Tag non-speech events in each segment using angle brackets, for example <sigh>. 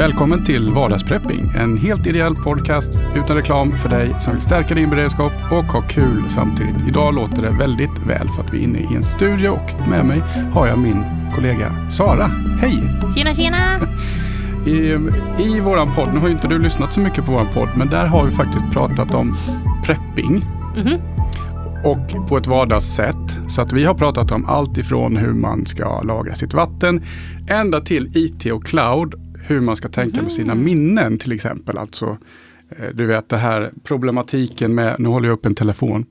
Välkommen till Vardagsprepping, en helt ideell podcast utan reklam för dig som vill stärka din beredskap och ha kul samtidigt. Idag låter det väldigt väl för att vi är inne i en studio och med mig har jag min kollega Sara. Hej! Tjena, tjena! <laughs> I, i våran podd, nu har ju inte du lyssnat så mycket på vår podd, men där har vi faktiskt pratat om prepping. Mm -hmm. Och på ett vardagssätt. Så att vi har pratat om allt ifrån hur man ska lagra sitt vatten, ända till IT och cloud hur man ska tänka med sina mm. minnen till exempel. Alltså, eh, du vet det här problematiken med, nu håller jag upp en telefon,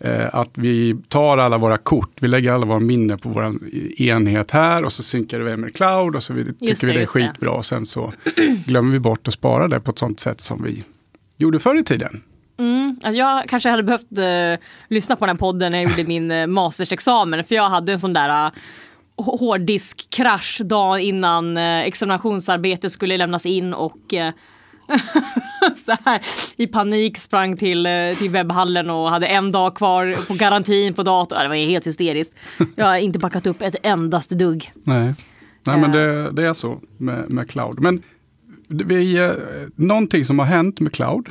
eh, att vi tar alla våra kort, vi lägger alla våra minnen på vår enhet här och så synkar vi med cloud och så tycker det, vi det är skitbra det. och sen så glömmer vi bort att spara det på ett sånt sätt som vi gjorde förr i tiden. Mm, alltså jag kanske hade behövt uh, lyssna på den här podden när jag gjorde min uh, mastersexamen för jag hade en sån där uh, hårddiskkrasch dag innan eh, examinationsarbetet skulle lämnas in och eh, <laughs> så här, i panik sprang till, eh, till webbhallen och hade en dag kvar på garantin på datorn. Det var helt hysteriskt. Jag har inte backat upp ett endaste dugg. Nej, Nej men det, det är så med, med cloud. Men vi, någonting som har hänt med cloud,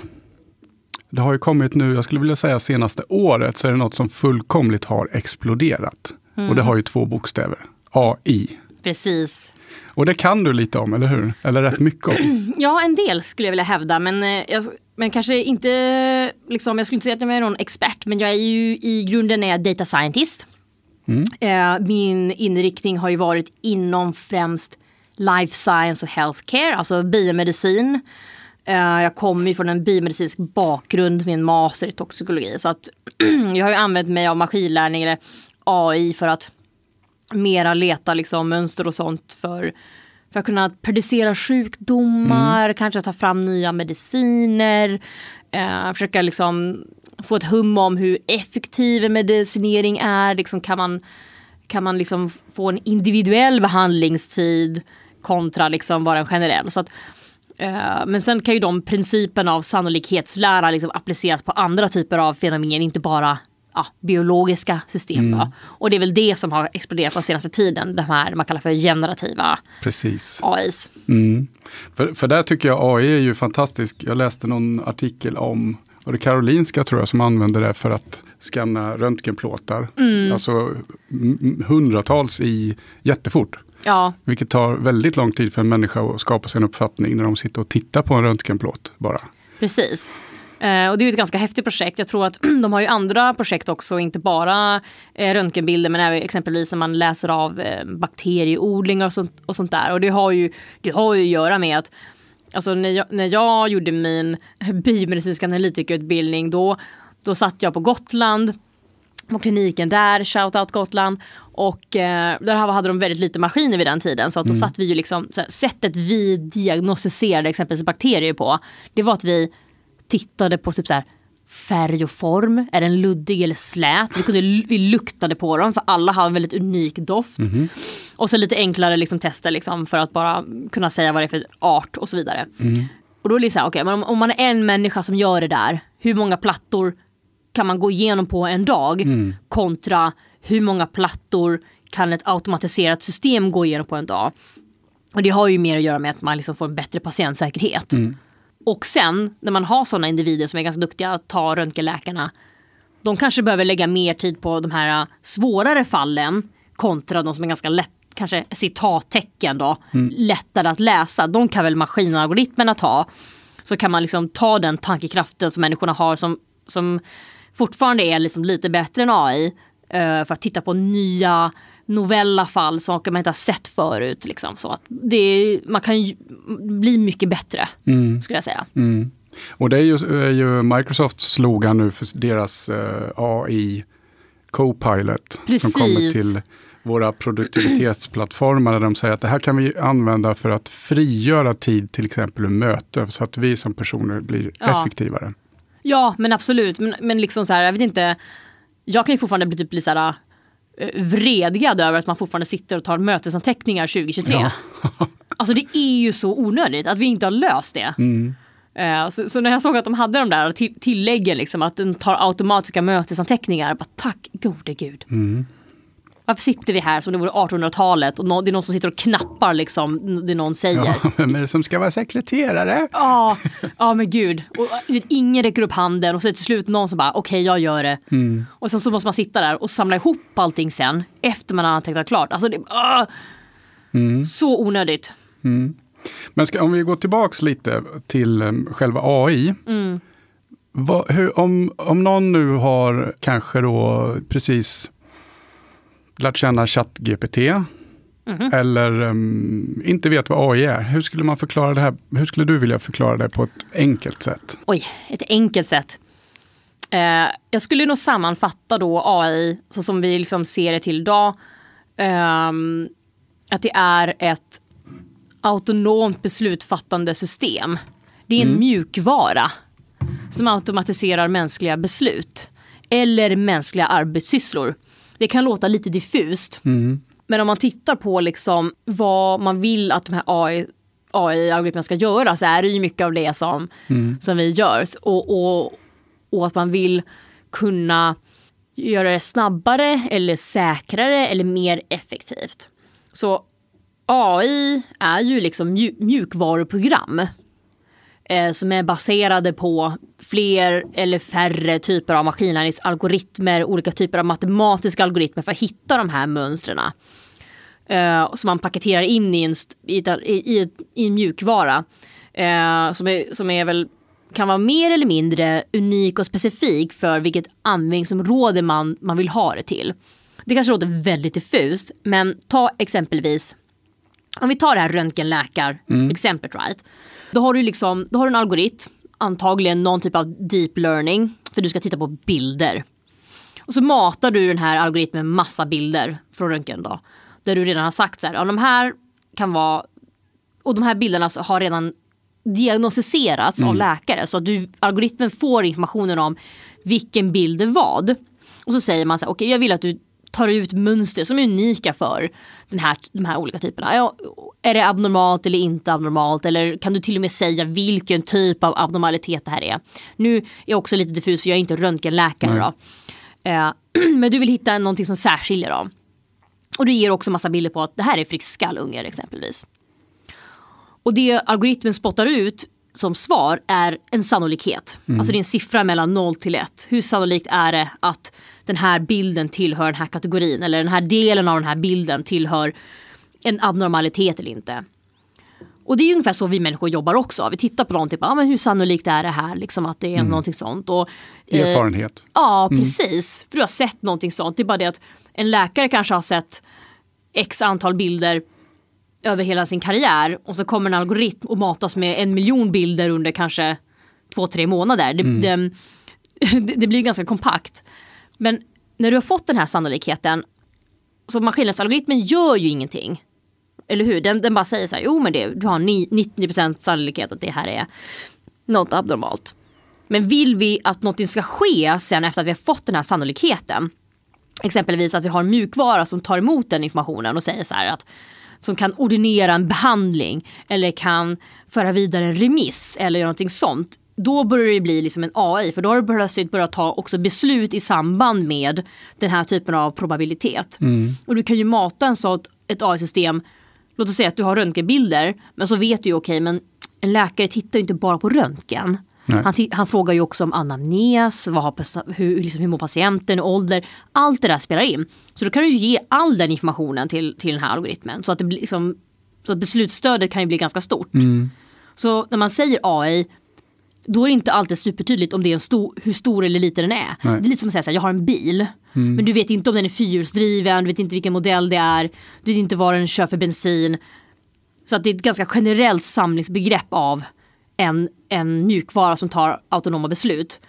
det har ju kommit nu, jag skulle vilja säga senaste året, så är det något som fullkomligt har exploderat. Mm. Och det mm. har ju två bokstäver, AI. Precis. Och det kan du lite om, eller hur? Eller rätt mycket om? <clears throat> Ja, en del skulle jag vilja hävda. Men, eh, jag, men kanske inte, liksom, jag skulle inte säga att jag är någon expert, men jag är ju i grunden är data scientist. Mm. Eh, min inriktning har ju varit inom främst life science och healthcare, alltså biomedicin. Eh, jag kommer ju från en biomedicinsk bakgrund med en master i toxikologi. Så att <clears throat> jag har ju använt mig av maskinlärning eller AI för att mera leta liksom mönster och sånt för, för att kunna predicera sjukdomar, mm. kanske ta fram nya mediciner, eh, försöka liksom få ett hum om hur effektiv medicinering är, liksom kan man, kan man liksom få en individuell behandlingstid kontra liksom bara en generell. Så att, eh, men sen kan ju de principerna av sannolikhetslära liksom appliceras på andra typer av fenomen, inte bara ja, biologiska system. Mm. Och det är väl det som har exploderat den senaste tiden, de här man kallar för generativa Precis. AIs. Mm. För, för där tycker jag AI är ju fantastisk. Jag läste någon artikel om var det Karolinska tror jag som använder det för att skanna röntgenplåtar. Mm. Alltså hundratals i jättefort. Ja. Vilket tar väldigt lång tid för en människa att skapa sig en uppfattning när de sitter och tittar på en röntgenplåt bara. Precis. Eh, och det är ju ett ganska häftigt projekt. Jag tror att <clears throat> de har ju andra projekt också, inte bara eh, röntgenbilder men även exempelvis när man läser av eh, bakterieodlingar och sånt, och sånt där. Och det har ju, det har ju att göra med att Alltså när jag, när jag gjorde min <laughs> biomedicinska analytikerutbildning då, då satt jag på Gotland på kliniken där, shoutout Gotland. Och eh, där hade de väldigt lite maskiner vid den tiden. Så att då mm. satt vi ju liksom, såhär, sättet vi diagnostiserade exempelvis bakterier på, det var att vi tittade på typ så här, färg och form. Är den luddig eller slät? Vi, kunde, vi luktade på dem för alla har en väldigt unik doft. Mm -hmm. Och så lite enklare liksom, tester liksom, för att bara kunna säga vad det är för art och så vidare. Mm. Och då är det så här, okay, men om, om, man är en människa som gör det där, hur många plattor kan man gå igenom på en dag mm. kontra hur många plattor kan ett automatiserat system gå igenom på en dag? Och det har ju mer att göra med att man liksom får en bättre patientsäkerhet. Mm. Och sen när man har sådana individer som är ganska duktiga att ta röntgenläkarna. De kanske behöver lägga mer tid på de här äh, svårare fallen kontra de som är ganska lätt, kanske citattecken då, mm. lättare att läsa. De kan väl maskinalgoritmerna ta. Så kan man liksom ta den tankekraften som människorna har som, som fortfarande är liksom lite bättre än AI äh, för att titta på nya novella fall, saker man inte har sett förut. Liksom, så att det, man kan ju bli mycket bättre, mm. skulle jag säga. Mm. Och det är ju, är ju Microsofts slogan nu för deras eh, AI Copilot. Precis. Som kommer till våra produktivitetsplattformar där de säger att det här kan vi använda för att frigöra tid till exempel ur möten så att vi som personer blir ja. effektivare. Ja, men absolut. Men, men liksom så här, jag vet inte. Jag kan ju fortfarande bli typ bli så här Eh, vredgad över att man fortfarande sitter och tar mötesanteckningar 2023. Ja. <laughs> alltså det är ju så onödigt att vi inte har löst det. Mm. Eh, så, så, när jag såg att de hade de där tilläggen, liksom, att den tar automatiska mötesanteckningar, bara, tack gode gud. Mm varför sitter vi här som det vore 1800-talet och det är någon som sitter och knappar liksom det någon säger. Ja, <laughs> vem är det som ska vara sekreterare? Ja, ja men gud. Och, äh, ingen räcker upp handen och så är det till slut någon som bara okej, okay, jag gör det. Mm. Och sen så måste man sitta där och samla ihop allting sen efter man har antecknat klart. Alltså, det, uh, mm. Så onödigt. Mm. Men ska, om vi går tillbaks lite till um, själva AI. Mm. Va, hur, om, om någon nu har kanske då precis lärt känna ChatGPT. Mm. Eller um, inte vet vad AI är. Hur skulle man förklara det här? Hur skulle du vilja förklara det på ett enkelt sätt? Oj, ett enkelt sätt. Eh, jag skulle nog sammanfatta då AI så som vi liksom ser det till idag. Eh, att det är ett autonomt beslutfattande system. Det är en mm. mjukvara som automatiserar mänskliga beslut eller mänskliga arbetssysslor det kan låta lite diffust. Mm. Men om man tittar på liksom vad man vill att de här AI AI-algoritmerna ska göra så är det ju mycket av det som, mm. som vi gör. Och, och, och att man vill kunna göra det snabbare eller säkrare eller mer effektivt. Så AI är ju liksom mjuk mjukvaruprogram eh, som är baserade på fler eller färre typer av maskinlärningsalgoritmer, olika typer av matematiska algoritmer för att hitta de här mönstren. Eh, som man paketerar in i en, i, i, i en mjukvara. Eh, som, är, som är väl kan vara mer eller mindre unik och specifik för vilket användningsområde man, man vill ha det till. Det kanske låter väldigt diffust, men ta exempelvis om vi tar det här röntgenläkar-exemplet, mm. right? Då har du liksom, då har du en algoritm, antagligen någon typ av deep learning, för du ska titta på bilder. Och så matar du den här algoritmen med massa bilder från röntgen då. Där du redan har sagt så här, ja, de här kan vara, och de här bilderna har redan diagnostiserats mm. av läkare. Så du, algoritmen får informationen om vilken bild det var. Och så säger man så här, okej okay, jag vill att du tar ut mönster som är unika för den här, de här olika typerna. Ja, är det abnormalt eller inte abnormalt? Eller kan du till och med säga vilken typ av abnormalitet det här är? Nu är jag också lite diffus för jag är inte röntgenläkare. Då. Eh, <clears throat> men du vill hitta någonting som särskiljer dem. Och du ger också massa bilder på att det här är friska lungor exempelvis. Och det algoritmen spottar ut som svar är en sannolikhet. Mm. Alltså det är en siffra mellan 0 till 1. Hur sannolikt är det att den här bilden tillhör den här kategorin eller den här delen av den här bilden tillhör en abnormalitet eller inte. Och det är ungefär så vi människor jobbar också. Vi tittar på någonting, typ, ah, hur sannolikt är det här? Liksom att det är mm. någonting sånt. Och, eh, Erfarenhet. Ja, mm. precis. Mm. För du har sett någonting sånt. Det är bara det att en läkare kanske har sett x antal bilder över hela sin karriär och så kommer en algoritm och matas med en miljon bilder under kanske två, tre månader. Det, mm. det, <laughs> det blir ganska kompakt. Men när du har fått den här sannolikheten så maskinlärningsalgoritmen gör ju ingenting. Eller hur? Den, den bara säger så här, jo men det, du har 90% sannolikhet att det här är något abnormalt. Men vill vi att någonting ska ske sen efter att vi har fått den här sannolikheten. Exempelvis att vi har en mjukvara som tar emot den informationen och säger så här att som kan ordinera en behandling eller kan föra vidare en remiss eller göra någonting sånt. Då börjar det bli liksom en AI för då har du plötsligt börjat ta också beslut i samband med den här typen av probabilitet. Mm. Och du kan ju mata en sånt, ett AI-system, låt oss säga att du har röntgenbilder men så vet du ju okej okay, men en läkare tittar ju inte bara på röntgen. Han, han, frågar ju också om anamnes, vad har, hur, liksom, hur mår patienten, ålder. Allt det där spelar in. Så då kan du ge all den informationen till, till den här algoritmen. Så att, det liksom, så att beslutsstödet kan ju bli ganska stort. Mm. Så när man säger AI, då är det inte alltid supertydligt om det är en stor, hur stor eller liten den är. Nej. Det är lite som att säga så här, jag har en bil. Mm. Men du vet inte om den är fyrhjulsdriven, du vet inte vilken modell det är, du vet inte vad den kör för bensin. Så att det är ett ganska generellt samlingsbegrepp av en, en mjukvara som tar autonoma beslut.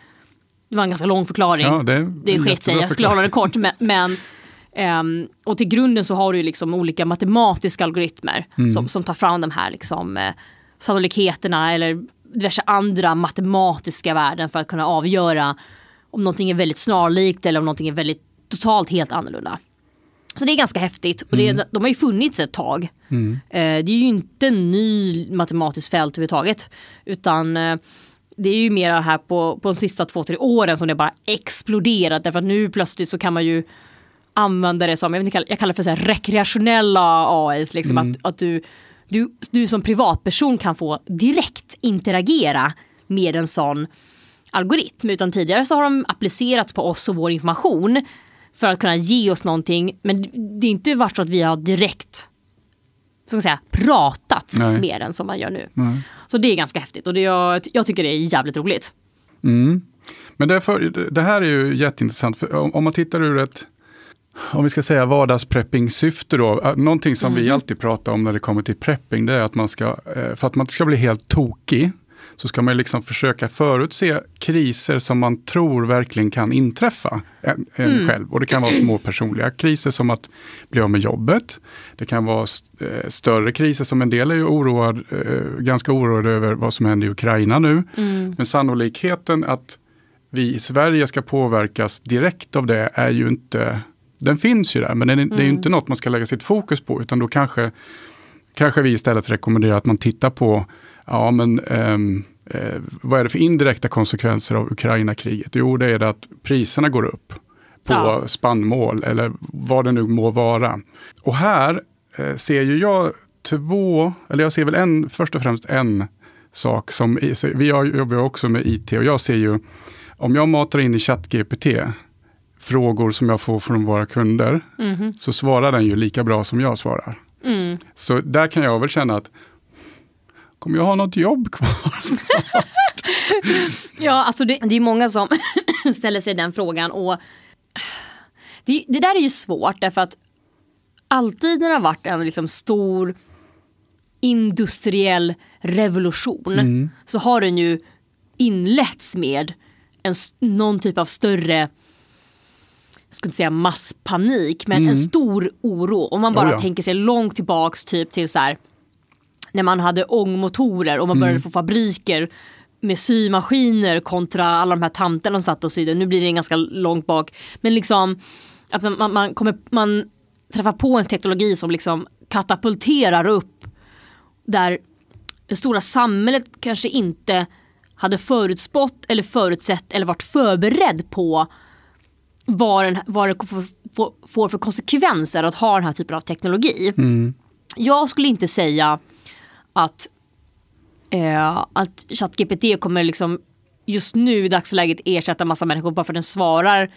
Det var en ganska lång förklaring. Ja, det det sket sig, jag skulle hålla det kort. Men, men um, och till grunden så har du liksom olika matematiska algoritmer mm. som, som tar fram de här liksom, eh, sannolikheterna eller diverse andra matematiska värden för att kunna avgöra om någonting är väldigt snarlikt eller om någonting är väldigt totalt helt annorlunda. Så det är ganska häftigt och det, mm. de har ju funnits ett tag. Mm. Eh, det är ju inte en ny matematisk fält överhuvudtaget. Utan eh, det är ju mera här på, på de sista två, tre åren som det bara exploderat. Därför att nu plötsligt så kan man ju använda det som, jag, inte, jag kallar det för så här rekreationella AIs. Liksom, mm. att, att du, du, du som privatperson kan få direkt interagera med en sån algoritm. Utan tidigare så har de applicerats på oss och vår information för att kunna ge oss någonting. Men det är inte varit så att vi har direkt ska säga, pratat Nej. mer än som man gör nu. Nej. Så det är ganska häftigt och det, jag, jag tycker det är jävligt roligt. Mm. Men därför, det här är ju jätteintressant, för om, om man tittar ur ett om vi ska säga vardagsprepping-syfte då, äh, någonting som mm. vi alltid pratar om när det kommer till prepping, det är att man ska, eh, för att man inte ska bli helt tokig, så ska man liksom försöka förutse kriser som man tror verkligen kan inträffa en, eh, en mm. själv. Och det kan vara små personliga kriser som att bli av med jobbet. Det kan vara eh, större kriser som en del är ju oroad, eh, ganska oroade över vad som händer i Ukraina nu. Mm. Men sannolikheten att vi i Sverige ska påverkas direkt av det är ju inte, den finns ju där, men det, mm. det är ju mm. inte något man ska lägga sitt fokus på, utan då kanske, kanske vi istället rekommenderar att man tittar på ja men ehm, eh, vad är det för indirekta konsekvenser av Ukraina-kriget? Jo, det är det att priserna går upp på ja. spannmål eller vad det nu må vara. Och här eh, ser ju jag två, eller jag ser väl en, först och främst en sak som, vi jobbar också med IT och jag ser ju, om jag matar in i ChatGPT frågor som jag får från våra kunder, mm. så svarar den ju lika bra som jag svarar. Mm. Så där kan jag väl känna att kommer jag ha något jobb kvar <laughs> snart? ja, alltså det, det är många som <clears throat> ställer sig den frågan och det, det, där är ju svårt därför att alltid när det har varit en liksom stor industriell revolution mm. så har den ju inletts med en, någon typ av större jag skulle inte säga masspanik, men mm. en stor oro. Om man bara oh ja. tänker sig långt tillbaks typ till så här när man hade ångmotorer och man började mm. få fabriker med symaskiner kontra alla de här tanterna som satt och sydde. Nu blir det ganska långt bak. Men liksom att man, man, kommer, man träffar på en teknologi som liksom katapulterar upp där det stora samhället kanske inte hade förutspått eller förutsett eller varit förberedd på vad, den, vad det får, för konsekvenser att ha den här typen av teknologi. Mm. Jag skulle inte säga att, eh, att ChatGPT kommer liksom just nu i dagsläget ersätta massa människor bara för att den svarar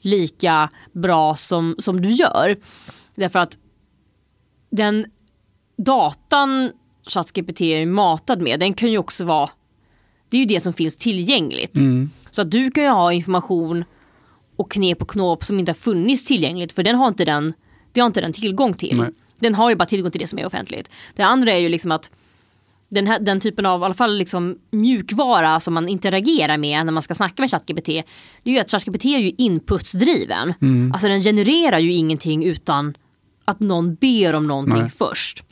lika bra som, som du gör. Därför att den datan ChatGPT är matad med, den kan ju också vara, det är ju det som finns tillgängligt. Mm. Så att du kan ju ha information och knep och knåp som inte har funnits tillgängligt för den har inte den, det har inte den tillgång till. Nej. Den har ju bara tillgång till det som är offentligt. Det andra är ju liksom att den, här, den typen av i alla fall liksom, mjukvara som man interagerar med när man ska snacka med ChatGPT. Det är ju att ChatGPT är ju inputsdriven. Mm. Alltså den genererar ju ingenting utan att någon ber om någonting Nej. först.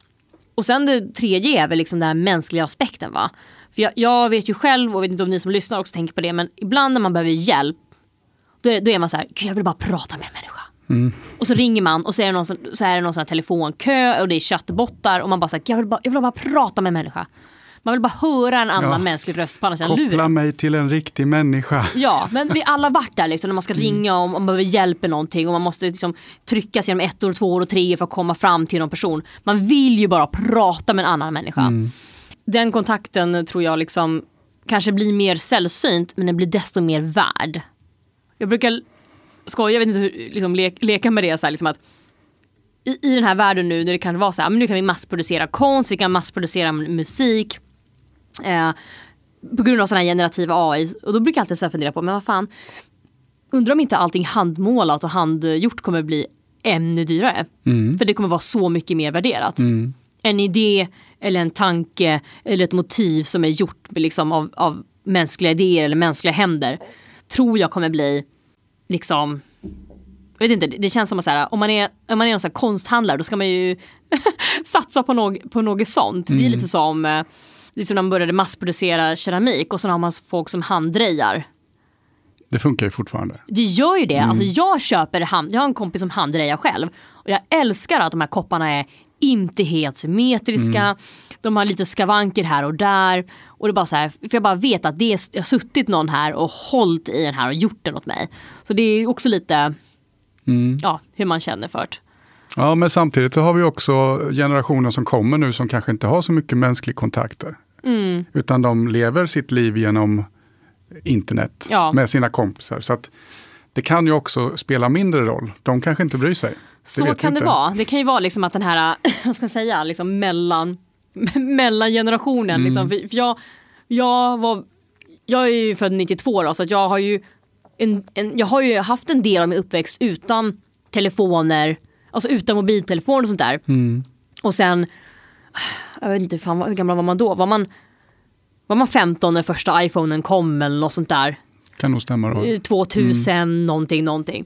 Och sen det tredje är väl liksom den här mänskliga aspekten va. För jag, jag, vet ju själv och vet inte om ni som lyssnar också tänker på det men ibland när man behöver hjälp då, då är man så här, jag vill bara prata med en människa. Mm. Och så ringer man och så är det någon, så är det någon sån telefonkö och det är chattbottar och man bara, så jag, vill bara jag vill bara prata med en människa. Man vill bara höra en annan ja. mänsklig röst på andra sidan luren. Koppla mig till en riktig människa. Ja, <laughs> men vi alla varit där liksom när man ska mm. ringa om man behöver hjälp med någonting och man måste liksom trycka sig genom ett år, två år och tre år för att komma fram till någon person. Man vill ju bara prata med en annan människa. Mm. Den kontakten tror jag liksom kanske blir mer sällsynt men den blir desto mer värd. Jag brukar skoja, jag vet inte hur, liksom, le, leka med det så här, liksom att i, i, den här världen nu när det kan vara så här, men nu kan vi massproducera konst, vi kan massproducera musik. Eh, på grund av sådana här generativa AI. Och då brukar jag alltid så fundera på, men vad fan. Undrar om inte allting handmålat och handgjort kommer bli ännu dyrare. Mm. För det kommer vara så mycket mer värderat. Mm. En idé eller en tanke eller ett motiv som är gjort liksom, av, av mänskliga idéer eller mänskliga händer. Tror jag kommer bli liksom jag vet inte, det känns som att så här, om man är, om man är någon så konsthandlare då ska man ju <laughs> satsa på, någ, på något sånt. Mm. Det är lite mm. som, eh, lite när man började massproducera keramik och sen har man folk som handdrejar. Det funkar ju fortfarande. Det gör ju det. Mm. Alltså jag köper hand, jag har en kompis som handdrejar själv. Och jag älskar att de här kopparna är inte helt symmetriska. Mm de har lite skavanker här och där. Och det är bara så här, för jag bara vet att det är, jag har suttit någon här och hållit i den här och gjort den åt mig. Så det är också lite mm. ja, hur man känner för det. Ja, men samtidigt så har vi också generationer som kommer nu som kanske inte har så mycket mänsklig kontakter. Mm. Utan de lever sitt liv genom internet ja. med sina kompisar. Så att det kan ju också spela mindre roll. De kanske inte bryr sig. Det så kan det vara. Det kan ju vara liksom att den här, <clears throat> vad ska jag säga, liksom mellan <laughs> mellan generationen. Liksom. Mm. Liksom. För jag, jag, var, jag är ju född 92 då, så jag har ju en, en, jag har ju haft en del av min uppväxt utan telefoner, alltså utan mobiltelefoner och sånt där. Mm. Och sen, jag vet inte fan, hur gammal var man då? Var man, var man 15 när första iPhonen kom eller något sånt där? Kan nog stämma då. 2000 eh, mm. någonting, någonting.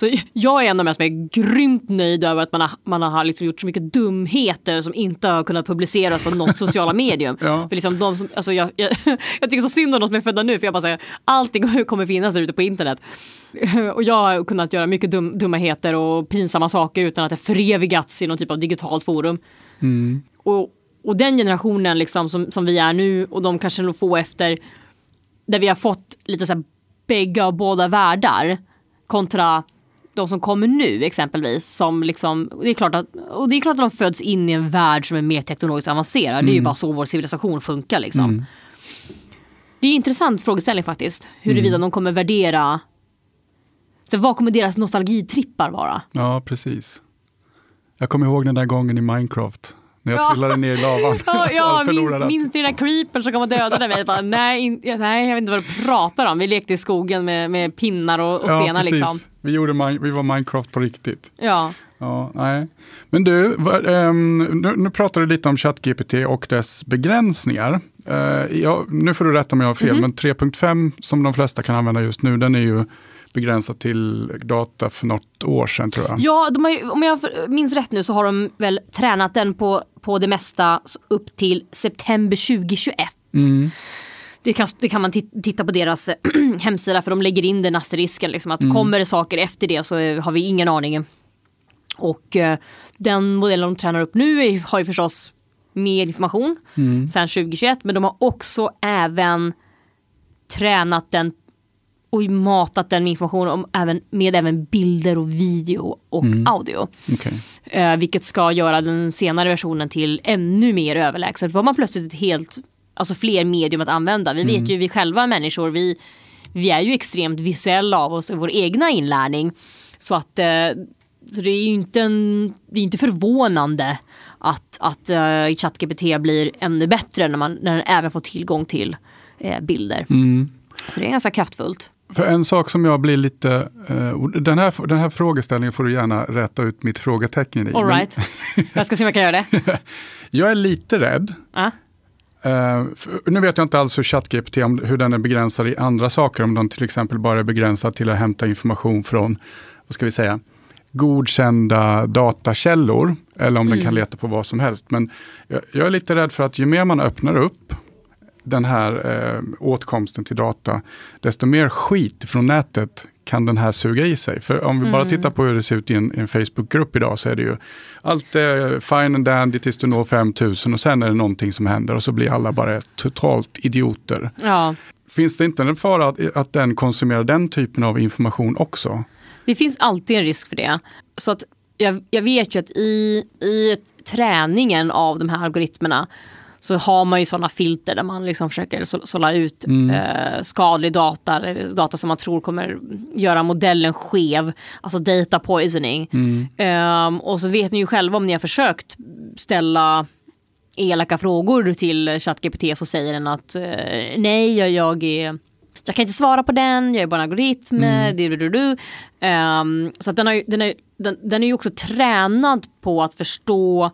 Så jag är en av de som är grymt nöjd över att man har, man har liksom gjort så mycket dumheter som inte har kunnat publiceras på något sociala medium. <laughs> Ja. För liksom de som, alltså jag, jag, <laughs> jag, tycker så synd om de som är födda nu för jag bara säger allting <laughs> kommer finnas där ute på internet. Och jag har kunnat göra mycket dum, dumheter och pinsamma saker utan att det förevigats i någon typ av digitalt forum. Mm. Och, och den generationen liksom som, som vi är nu och de kanske nog få efter där vi har fått lite så här bägge av båda världar kontra de som kommer nu exempelvis som liksom, det är klart att, och det är klart att de föds in i en värld som är mer teknologiskt avancerad. Mm. Det är ju mm. bara så vår civilisation funkar liksom. Mm. Det är en intressant frågeställning faktiskt. Huruvida mm. de kommer värdera, så vad kommer deras nostalgitrippar vara? Ja, precis. Jag kommer ihåg den där gången i Minecraft när jag ja. trillade ner i lavan. <laughs> Ja, ja minns, minns den där creepern som kom och dödade mig? Bara, nej, in, nej, jag vet inte vad du pratar om. Vi lekte i skogen med, med pinnar och, och ja, stenar. Precis. Liksom. Vi, gjorde, vi var Minecraft på riktigt. Ja. Ja, nej. Men du, ehm, nu, nu pratar du lite om ChatGPT och dess begränsningar. Eh, ja, nu får du rätta om jag har fel, mm -hmm. men 3.5 som de flesta kan använda just nu, den är ju begränsad till data för något år sedan tror jag. Ja, har, om jag minns rätt nu så har de väl tränat den på på det mesta upp till september 2021. Mm. Det kan, det kan, man titta på deras eh, <clears throat> hemsida för de lägger in den asterisken. Liksom, att mm. Kommer det saker efter det så eh, har vi ingen aning. Och eh, den modellen de tränar upp nu är, har ju förstås mer information mm. sen 2021. Men de har också även tränat den och matat den med information om, även, med även bilder och video och mm. audio. Okay. Eh, vilket ska göra den senare versionen till ännu mer överlägsen. Då har man plötsligt ett helt, alltså fler medium att använda. Vi mm. vet ju vi själva människor, vi, vi är ju extremt visuella av oss i vår egna inlärning. Så att eh, så det är ju inte, en, det är inte förvånande att, att uh, ChatGPT blir ännu bättre när man när den även får tillgång till uh, bilder. Mm. Så det är ganska kraftfullt. För en sak som jag blir lite... Uh, den, här, den här frågeställningen får du gärna rätta ut mitt frågetecken i. All right. jag ska se om jag kan göra det. <laughs> jag är lite rädd. Uh. Uh, nu vet jag inte alls hur ChatGPT, hur den är begränsad i andra saker, om den till exempel bara är begränsad till att hämta information från, vad ska vi säga, godkända datakällor, eller om mm. den kan leta på vad som helst. Men jag, jag är lite rädd för att ju mer man öppnar upp den här eh, åtkomsten till data, desto mer skit från nätet kan den här suga i sig. För om vi mm. bara tittar på hur det ser ut i en, en grupp idag så är det ju allt är fine and dandy tills du når 5000 och sen är det någonting som händer och så blir alla bara totalt idioter. Ja. Finns det inte en fara att, att den konsumerar den typen av information också? Det finns alltid en risk för det. Så att jag, jag vet ju att i, i träningen av de här algoritmerna så har man ju sådana filter där man liksom försöker sålla ut mm. eh, skadlig data, eller data som man tror kommer göra modellen skev, alltså data poisoning. Mm. Eh, och så vet ni ju själva om ni har försökt ställa elaka frågor till ChatGPT så säger den att eh, nej, jag, jag är jag kan inte svara på den, jag är bara en algoritm, mm. Um, så den, har, den, är, den, den är ju också tränad på att förstå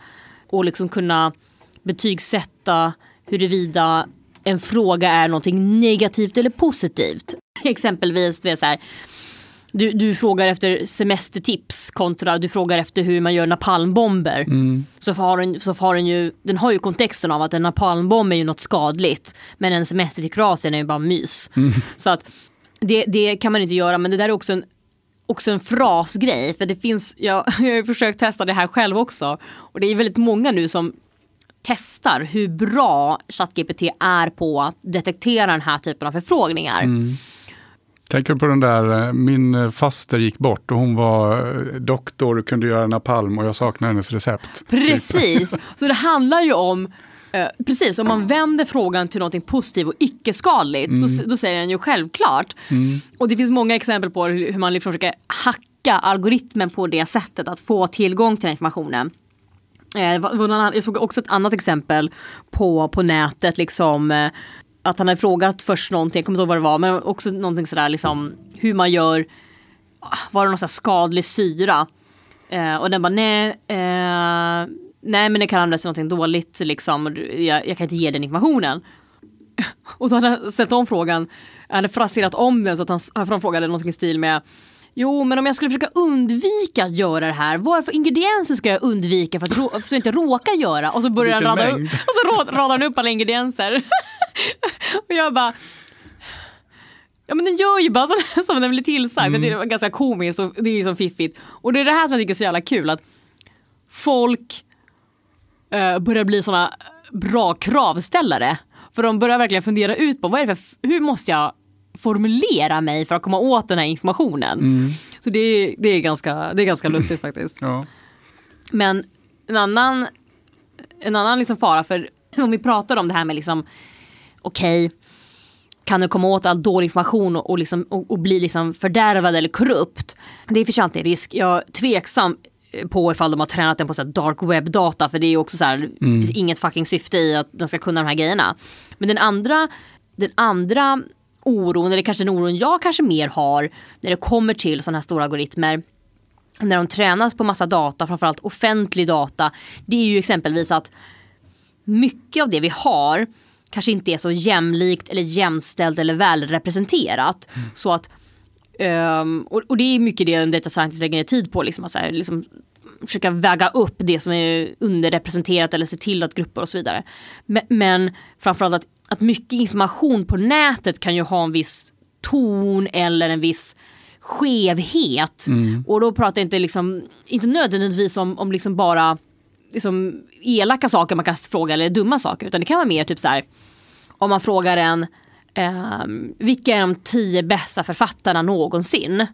och liksom kunna betygsätta huruvida en fråga är någonting negativt eller positivt. <laughs> Exempelvis, det så här, du, du, frågar efter semestertips kontra du frågar efter hur man gör napalmbomber. Mm. Så, har den, så har den ju, den har ju kontexten av att en napalmbomb är ju något skadligt. Men en semester till Kroatien är ju bara mys. Mm. <laughs> Så att det, det, kan man inte göra, men det där är också en, också en frasgrej. För det finns, jag, <laughs> jag har ju försökt testa det här själv också. Och det är väldigt många nu som testar hur bra ChatGPT är på att detektera den här typen av förfrågningar. Mm. Tänker du på den där, eh, min eh, faster gick bort och hon var eh, doktor och kunde göra napalm och jag saknar hennes recept. Typ. Precis, typ. <laughs> så det handlar ju om Precis, om man vänder frågan till något positivt och icke-skadligt, mm. då, då, säger den ju självklart. Mm. Och det finns många exempel på hur man liksom försöker hacka algoritmen på det sättet, att få tillgång till informationen. Eh, jag såg också ett annat exempel på, på nätet, liksom, eh, att han hade frågat först någonting, jag kommer inte ihåg vad det var, men också någonting sådär liksom, hur man gör, ah, var det någon sån skadlig syra? Eh, och den bara nej, eh, nej men det kan användas till någonting dåligt liksom, jag, jag kan inte ge den informationen. <laughs> Och då hade han ställt om frågan, han hade fraserat om den så att han, han frågade någonting i stil med Jo, men om jag skulle försöka undvika att göra det här, vad för ingredienser ska jag undvika för att, rå, för inte råka göra? Och så börjar han rada upp, <laughs> och så radar han upp alla ingredienser. <laughs> och jag bara Ja men den gör ju bara så, <laughs> som den blir tillsagd. Mm. Så det var ganska komiskt och det är liksom fiffigt. Och det är det här som jag tycker är så jävla kul att folk eh, börjar bli såna bra kravställare. För de börjar verkligen fundera ut på vad är det för, hur måste jag formulera mig för att komma åt den här informationen. Mm. Så det, det, är ganska, det är ganska lustigt faktiskt. Ja. Men en annan, en annan liksom fara, för om vi pratar om det här med liksom, okej, okay, kan du komma åt all dålig information och, och, liksom, och, och bli liksom fördärvad eller korrupt? Det är för sig alltid en risk. Jag är tveksam eh, på ifall de har tränat den på så dark web data för det är ju också så här, mm. det finns mm. inget fucking syfte i att den ska kunna de här grejerna. Men den andra, den andra oron, eller kanske den oron jag kanske mer har när det kommer till sådana här stora algoritmer när de tränas på massa data, framförallt offentlig data, det är ju exempelvis att mycket av det vi har kanske inte är så jämlikt eller jämställt eller välrepresenterat. Mm. Så att, ehm, och, och, det är mycket det en data scientist lägger ner tid på, liksom, att så här, liksom, försöka väga upp det som är underrepresenterat eller se till att grupper och så vidare. Men, men framförallt att att mycket information på nätet kan ju ha en viss ton eller en viss skevhet. Mm. Och då pratar jag inte, liksom, inte nödvändigtvis om, om liksom bara liksom, elaka saker man kan fråga eller dumma saker. Utan det kan vara mer typ så här, om man frågar en, eh, vilka är de tio bästa författarna någonsin?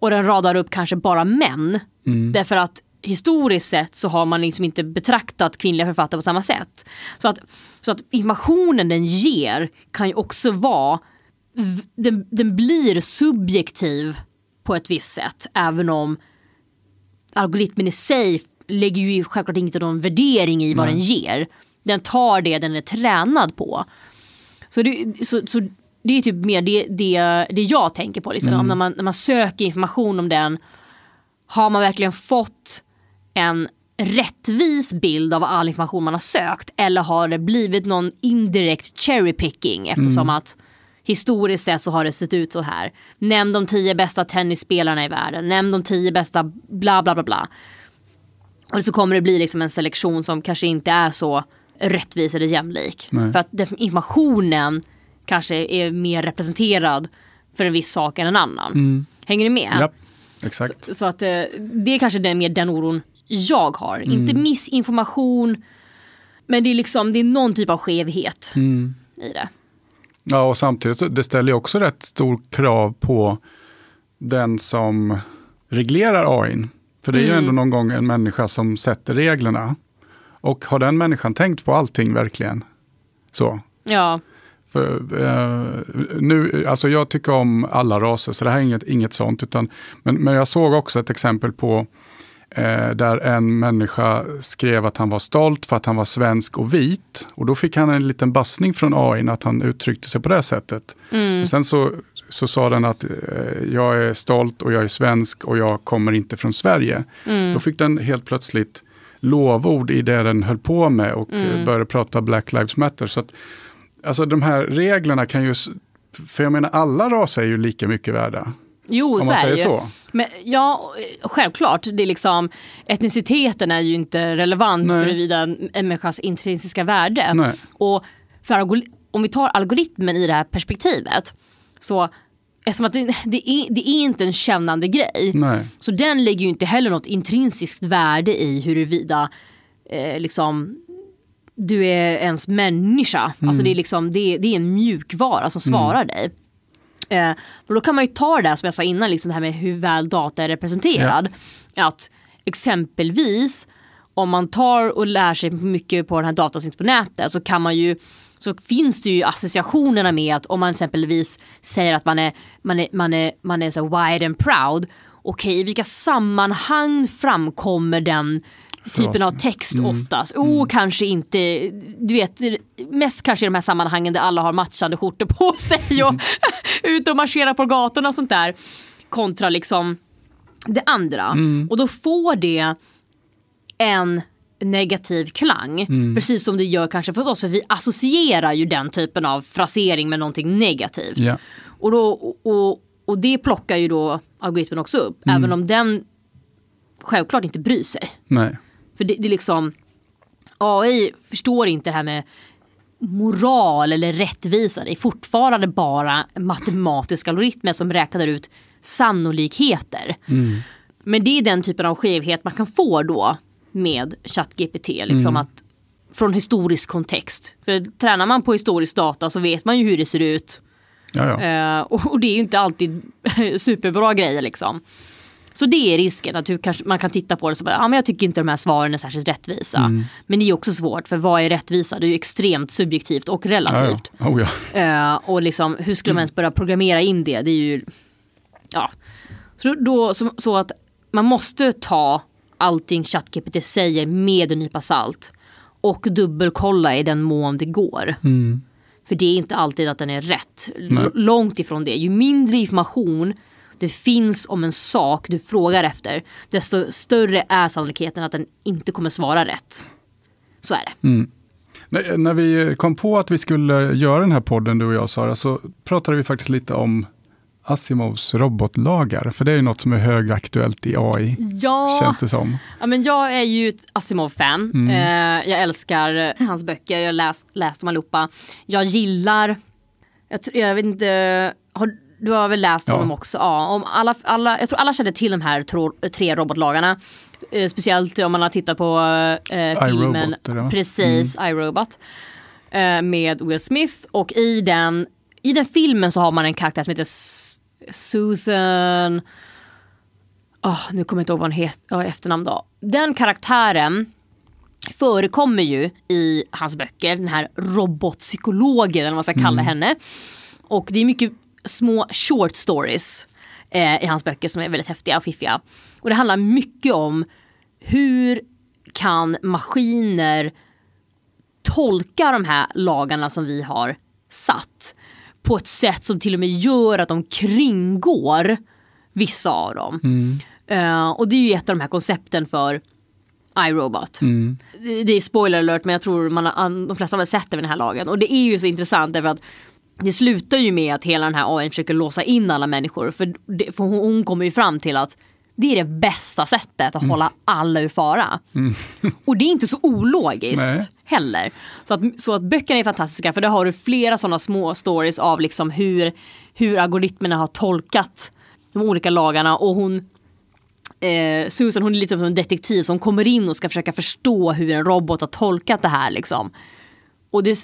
Och den radar upp kanske bara män. Mm. Därför att historiskt sett så har man liksom inte betraktat kvinnliga författare på samma sätt. Så att så att informationen den ger kan ju också vara, den, den blir subjektiv på ett visst sätt. Även om algoritmen i sig lägger ju självklart inte någon värdering i vad Nej. den ger. Den tar det den är tränad på. Så det, så, så det är typ mer det, det, det jag tänker på. Liksom. Mm. När, man, när man söker information om den. Har man verkligen fått en rättvis bild av all information man har sökt eller har det blivit någon indirekt cherry picking eftersom mm. att historiskt sett så har det sett ut så här. Nämn de tio bästa tennisspelarna i världen, nämn de tio bästa bla bla bla bla. Och så kommer det bli liksom en selektion som kanske inte är så rättvis eller jämlik. Nej. För att informationen kanske är mer representerad för en viss sak än en annan. Mm. Hänger ni med? Ja, exakt. Så, så att eh, det är kanske den, mer den oron jag har. Mm. Inte missinformation, men det är liksom det är någon typ av skevhet mm. i det. Ja, och samtidigt det ställer ju också rätt stor krav på den som reglerar AI. För det är mm. ju ändå någon gång en människa som sätter reglerna. Och har den människan tänkt på allting verkligen? Så. Ja. För, eh, nu, alltså jag tycker om alla raser, så det här är inget, inget sånt. Utan, men, men jag såg också ett exempel på eh, där en människa skrev att han var stolt för att han var svensk och vit. Och då fick han en liten bassning från AI att han uttryckte sig på det sättet. Mm. Och sen så, så sa den att eh, jag är stolt och jag är svensk och jag kommer inte från Sverige. Mm. Då fick den helt plötsligt lovord i det den höll på med och eh, mm. började prata Black Lives Matter. Så att, alltså de här reglerna kan ju, för jag menar alla raser är ju lika mycket värda. Jo, så är det ju. Så. Men, ja, självklart. Det är liksom, etniciteten är ju inte relevant Nej. för en människas intrinsiska värde. Nej. Och för, om vi tar algoritmen i det här perspektivet. Så eftersom att det, det, är, det är inte en kännande grej. Nej. Så den lägger ju inte heller något intrinsiskt värde i huruvida eh, liksom, du är ens människa. Alltså, mm. Alltså det, är liksom, det, det är en mjukvara som mm. svarar mm. dig. Eh, men då kan man ju ta det som jag sa innan, liksom det här med hur väl data är representerad. Ja. Att exempelvis om man tar och lär sig mycket på den här datan på nätet så kan man ju så finns det ju associationerna med att om man exempelvis säger att man är, man är, man är, man är så wide and proud. Okej, okay, i vilka sammanhang framkommer den typen av text mm. oftast. Oh, mm. kanske inte, du vet, mest kanske i de här sammanhangen där alla har matchande skjortor på <laughs> sig och mm. ut och marscherar på gatorna och sånt där. Kontra liksom det andra. Mm. Och då får det en negativ klang. Mm. Precis som det gör kanske för oss, för vi associerar ju den typen av frasering med någonting negativt. Yeah. Och, då, och, och det plockar ju då algoritmen också upp, mm. även om den självklart inte bryr sig. Nej. För det, det är liksom AI förstår inte det här med moral eller rättvisa. Det är fortfarande bara matematiska algoritmer som räknar ut sannolikheter. Mm. Men det är den typen av skevhet man kan få då med ChatGPT. Liksom mm. från historisk kontext. För tränar man på historisk data så vet man ju hur det ser ut. Jaja. Eh, och, det är ju inte alltid <laughs> superbra grejer liksom. Så det är risken att du kanske, man kan titta på det och säga ah, men jag tycker inte de här svaren är särskilt rättvisa. Mm. Men det är också svårt för vad är rättvisa? Det är ju extremt subjektivt och relativt. Ja, ja. Oh, ja. Uh, och liksom, hur skulle man ens börja programmera in det? Det är ju, ja. Så, då, så, så att man måste ta allting ChatGPT säger med en nypa salt. Och dubbelkolla i den mån det går. Mm. För det är inte alltid att den är rätt. L- långt ifrån det. Ju mindre information det finns om en sak du frågar efter, desto större är sannolikheten att den inte kommer svara rätt. Så är det. Mm. När vi kom på att vi skulle göra den här podden, du och jag Sara, så pratade vi faktiskt lite om Asimovs robotlagar, för det är ju något som är högaktuellt i AI, ja. känns det som. Ja, men jag är ju ett Asimov-fan. Mm. Eh, jag älskar eh, hans böcker, jag har läst, läst dem allihopa. Jag gillar, jag, jag vet inte, har, du har väl läst honom också? Ja, om alla, alla, jag tror alla kände till de här tro, tre robotlagarna. Eh, speciellt om man har tittat på eh, filmen Robot. Precis, mm. iRobot. Eh, med Will Smith och i den, i den filmen så har man en karaktär som heter Susan... Oh, nu kommer jag inte ihåg vad hon heter, oh, efternamn då. Den karaktären förekommer ju i hans böcker, den här robotpsykologen eller vad man ska kalla mm. henne. Och det är mycket små short stories eh, i hans böcker som är väldigt häftiga och fiffiga. Och det handlar mycket om hur kan maskiner tolka de här lagarna som vi har satt på ett sätt som till och med gör att de kringgår vissa av dem. Mm. Uh, och det är ju ett av de här koncepten för iRobot. Mm. Det är spoiler alert men jag tror man har, de flesta har sett det vid den här lagen. Och det är ju så intressant därför att det slutar ju med att hela den här AI försöker låsa in alla människor. För, det, för hon kommer ju fram till att det är det bästa sättet att mm. hålla alla ur fara. Mm. och det är inte så ologiskt Nej. heller. Så att, så att böckerna är fantastiska för där har du flera sådana små stories av liksom hur, hur algoritmerna har tolkat de olika lagarna. Och hon, eh, Susan hon är lite som en detektiv som kommer in och ska försöka förstå hur en robot har tolkat det här. Liksom. Och, det,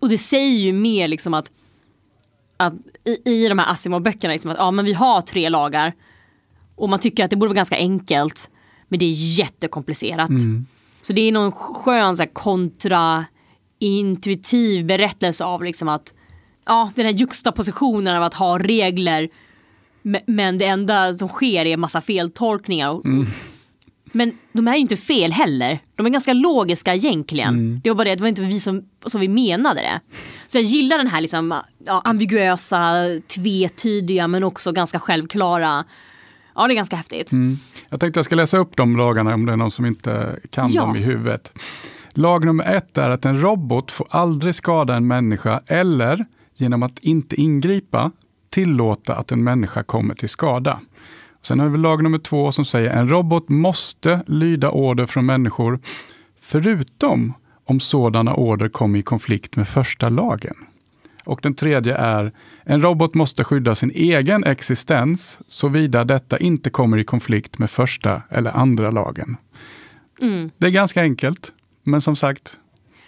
och det säger ju mer liksom att att, i, i de här Asimov-böckerna, liksom, att ja, men vi har tre lagar. Och man tycker att det borde vara ganska enkelt. Men det är jättekomplicerat. Mm. Så det är någon skön kontraintuitiv berättelse av liksom att ja, den här juxtapositionen av att ha regler men det enda som sker är massa feltolkningar. Mm. Men de är ju inte fel heller. De är ganska logiska egentligen. Mm. Det var bara det, det var inte vi som, som vi menade det. Så jag gillar den här liksom, ja, ambiguösa, tvetydiga men också ganska självklara. Ja, det är ganska häftigt. Mm. Jag tänkte jag ska läsa upp de lagarna om det är någon som inte kan ja. dem i huvudet. Lag nummer ett är att en robot får aldrig skada en människa eller genom att inte ingripa tillåta att en människa kommer till skada. Sen har vi lag nummer två som säger en robot måste lyda order från människor, förutom om sådana order kommer i konflikt med första lagen. Och den tredje är, en robot måste skydda sin egen existens såvida detta inte kommer i konflikt med första eller andra lagen. Mm. Det är ganska enkelt, men som sagt,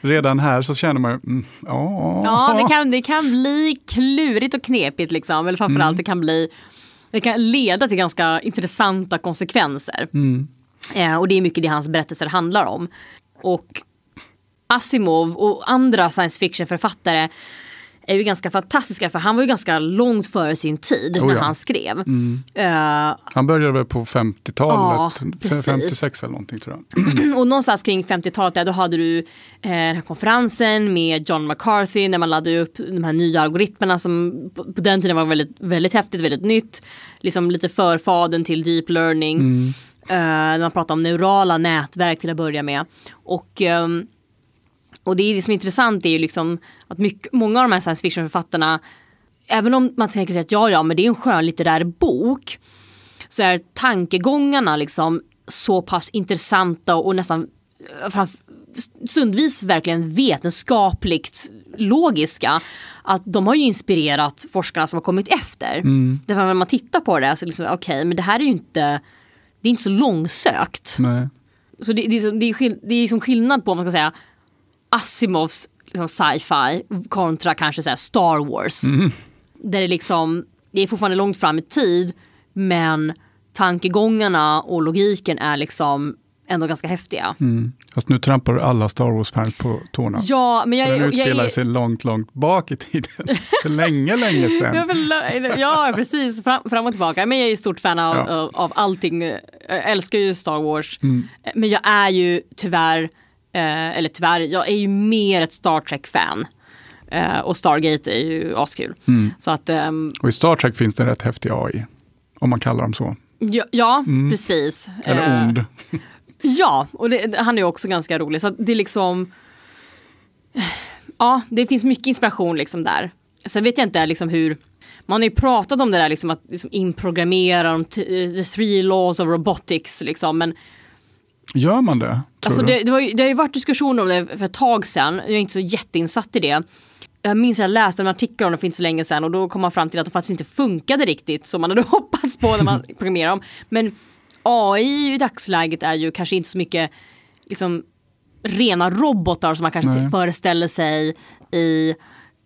redan här så känner man ju, mm, Ja, det kan, det kan bli klurigt och knepigt liksom, eller framförallt mm. det kan bli det kan leda till ganska intressanta konsekvenser. Mm. Eh, och det är mycket det hans berättelser handlar om. Och Asimov och andra science fiction-författare är ju ganska fantastiska för han var ju ganska långt före sin tid oh ja. när han skrev. Mm. Uh, han började väl på 50-talet, ja, 56 eller någonting tror jag. <clears throat> och någonstans kring 50-talet då hade du eh, den här konferensen med John McCarthy när man laddade upp de här nya algoritmerna som på, på den tiden var väldigt, väldigt häftigt, väldigt nytt. Liksom lite förfaden till deep learning. Mm. Uh, man pratade om neurala nätverk till att börja med. Och um, och det, är det som är intressant är ju liksom att mycket, många av de här science fiction-författarna, även om man tänker sig att ja, ja, men det är en skönlitterär bok, så är tankegångarna liksom så pass intressanta och nästan eh, stundvis verkligen vetenskapligt logiska. Att de har ju inspirerat forskarna som har kommit efter. Mm. Därför när man tittar på det så liksom, okej, okay, men det här är ju inte, det är inte så långsökt. Nej. Så det, det, det, är, det är liksom skillnad på, om man ska säga, Asimovs liksom, sci-fi kontra kanske så Star Wars. Mm. Där det liksom, det är fortfarande långt fram i tid men tankegångarna och logiken är liksom ändå ganska häftiga. Mm. Fast nu trampar alla Star Wars-fans på tårna. Ja, men jag, den utspelar jag, jag, sig långt, långt bak i tiden. <laughs> För länge, länge sedan. ja, precis. Fram, fram, och tillbaka. Men jag är ju stort fan av, ja. av, av allting. Jag älskar ju Star Wars. Mm. Men jag är ju tyvärr Eh, eller tyvärr, jag är ju mer ett Star Trek-fan. Eh, och Stargate är ju askul. Mm. Så att, ehm, och i Star Trek finns det en rätt häftig AI, om man kallar dem så. Ja, ja mm. precis. Eller eh, ond. Eh, <laughs> ja, och det, han är också ganska rolig. Så det är liksom... Ja, det finns mycket inspiration liksom där. Sen vet jag inte liksom hur... Man har ju pratat om det där liksom att liksom inprogrammera de the eh, three laws of robotics liksom, men Gör man det? Alltså det, det, var, det har ju varit diskussioner om det för ett tag sedan. Jag är inte så jätteinsatt i det. Jag minns att jag läste en artikel om det för inte så länge sedan och då kom man fram till att det faktiskt inte funkade riktigt som man hade <laughs> hoppats på när man <laughs> programmerade dem. Men AI i dagsläget är ju kanske inte så mycket liksom, rena robotar som man kanske Nej. föreställer sig i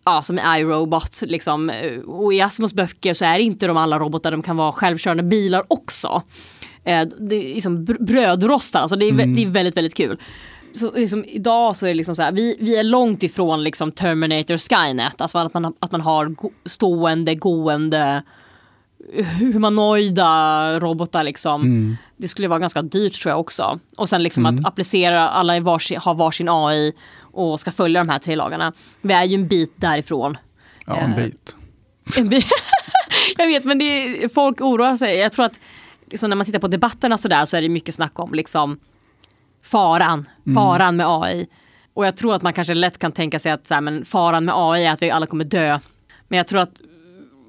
ja, som i iRobot. Liksom. Och i Asmos böcker så är inte de alla robotar, de kan vara självkörande bilar också. Eh, det är liksom brödrostar, alltså det är, mm. det är väldigt, väldigt kul. Så liksom, idag så är det liksom så här, vi, vi är långt ifrån liksom Terminator Skynet, alltså att man, att man har stående, gående humanoida robotar liksom. Mm. Det skulle vara ganska dyrt tror jag också. Och sen liksom mm. att applicera, alla varsin, har varsin AI och ska följa de här tre lagarna. Vi är ju en bit därifrån. Ja, en eh, bit. En bit. <laughs> jag vet, men det är, folk oroar sig. Jag tror att liksom när man tittar på debatterna så där så är det mycket snack om liksom faran, mm. faran mm. med AI. Och jag tror att man kanske lätt kan tänka sig att så här, men faran med AI är att vi alla kommer dö. Men jag tror att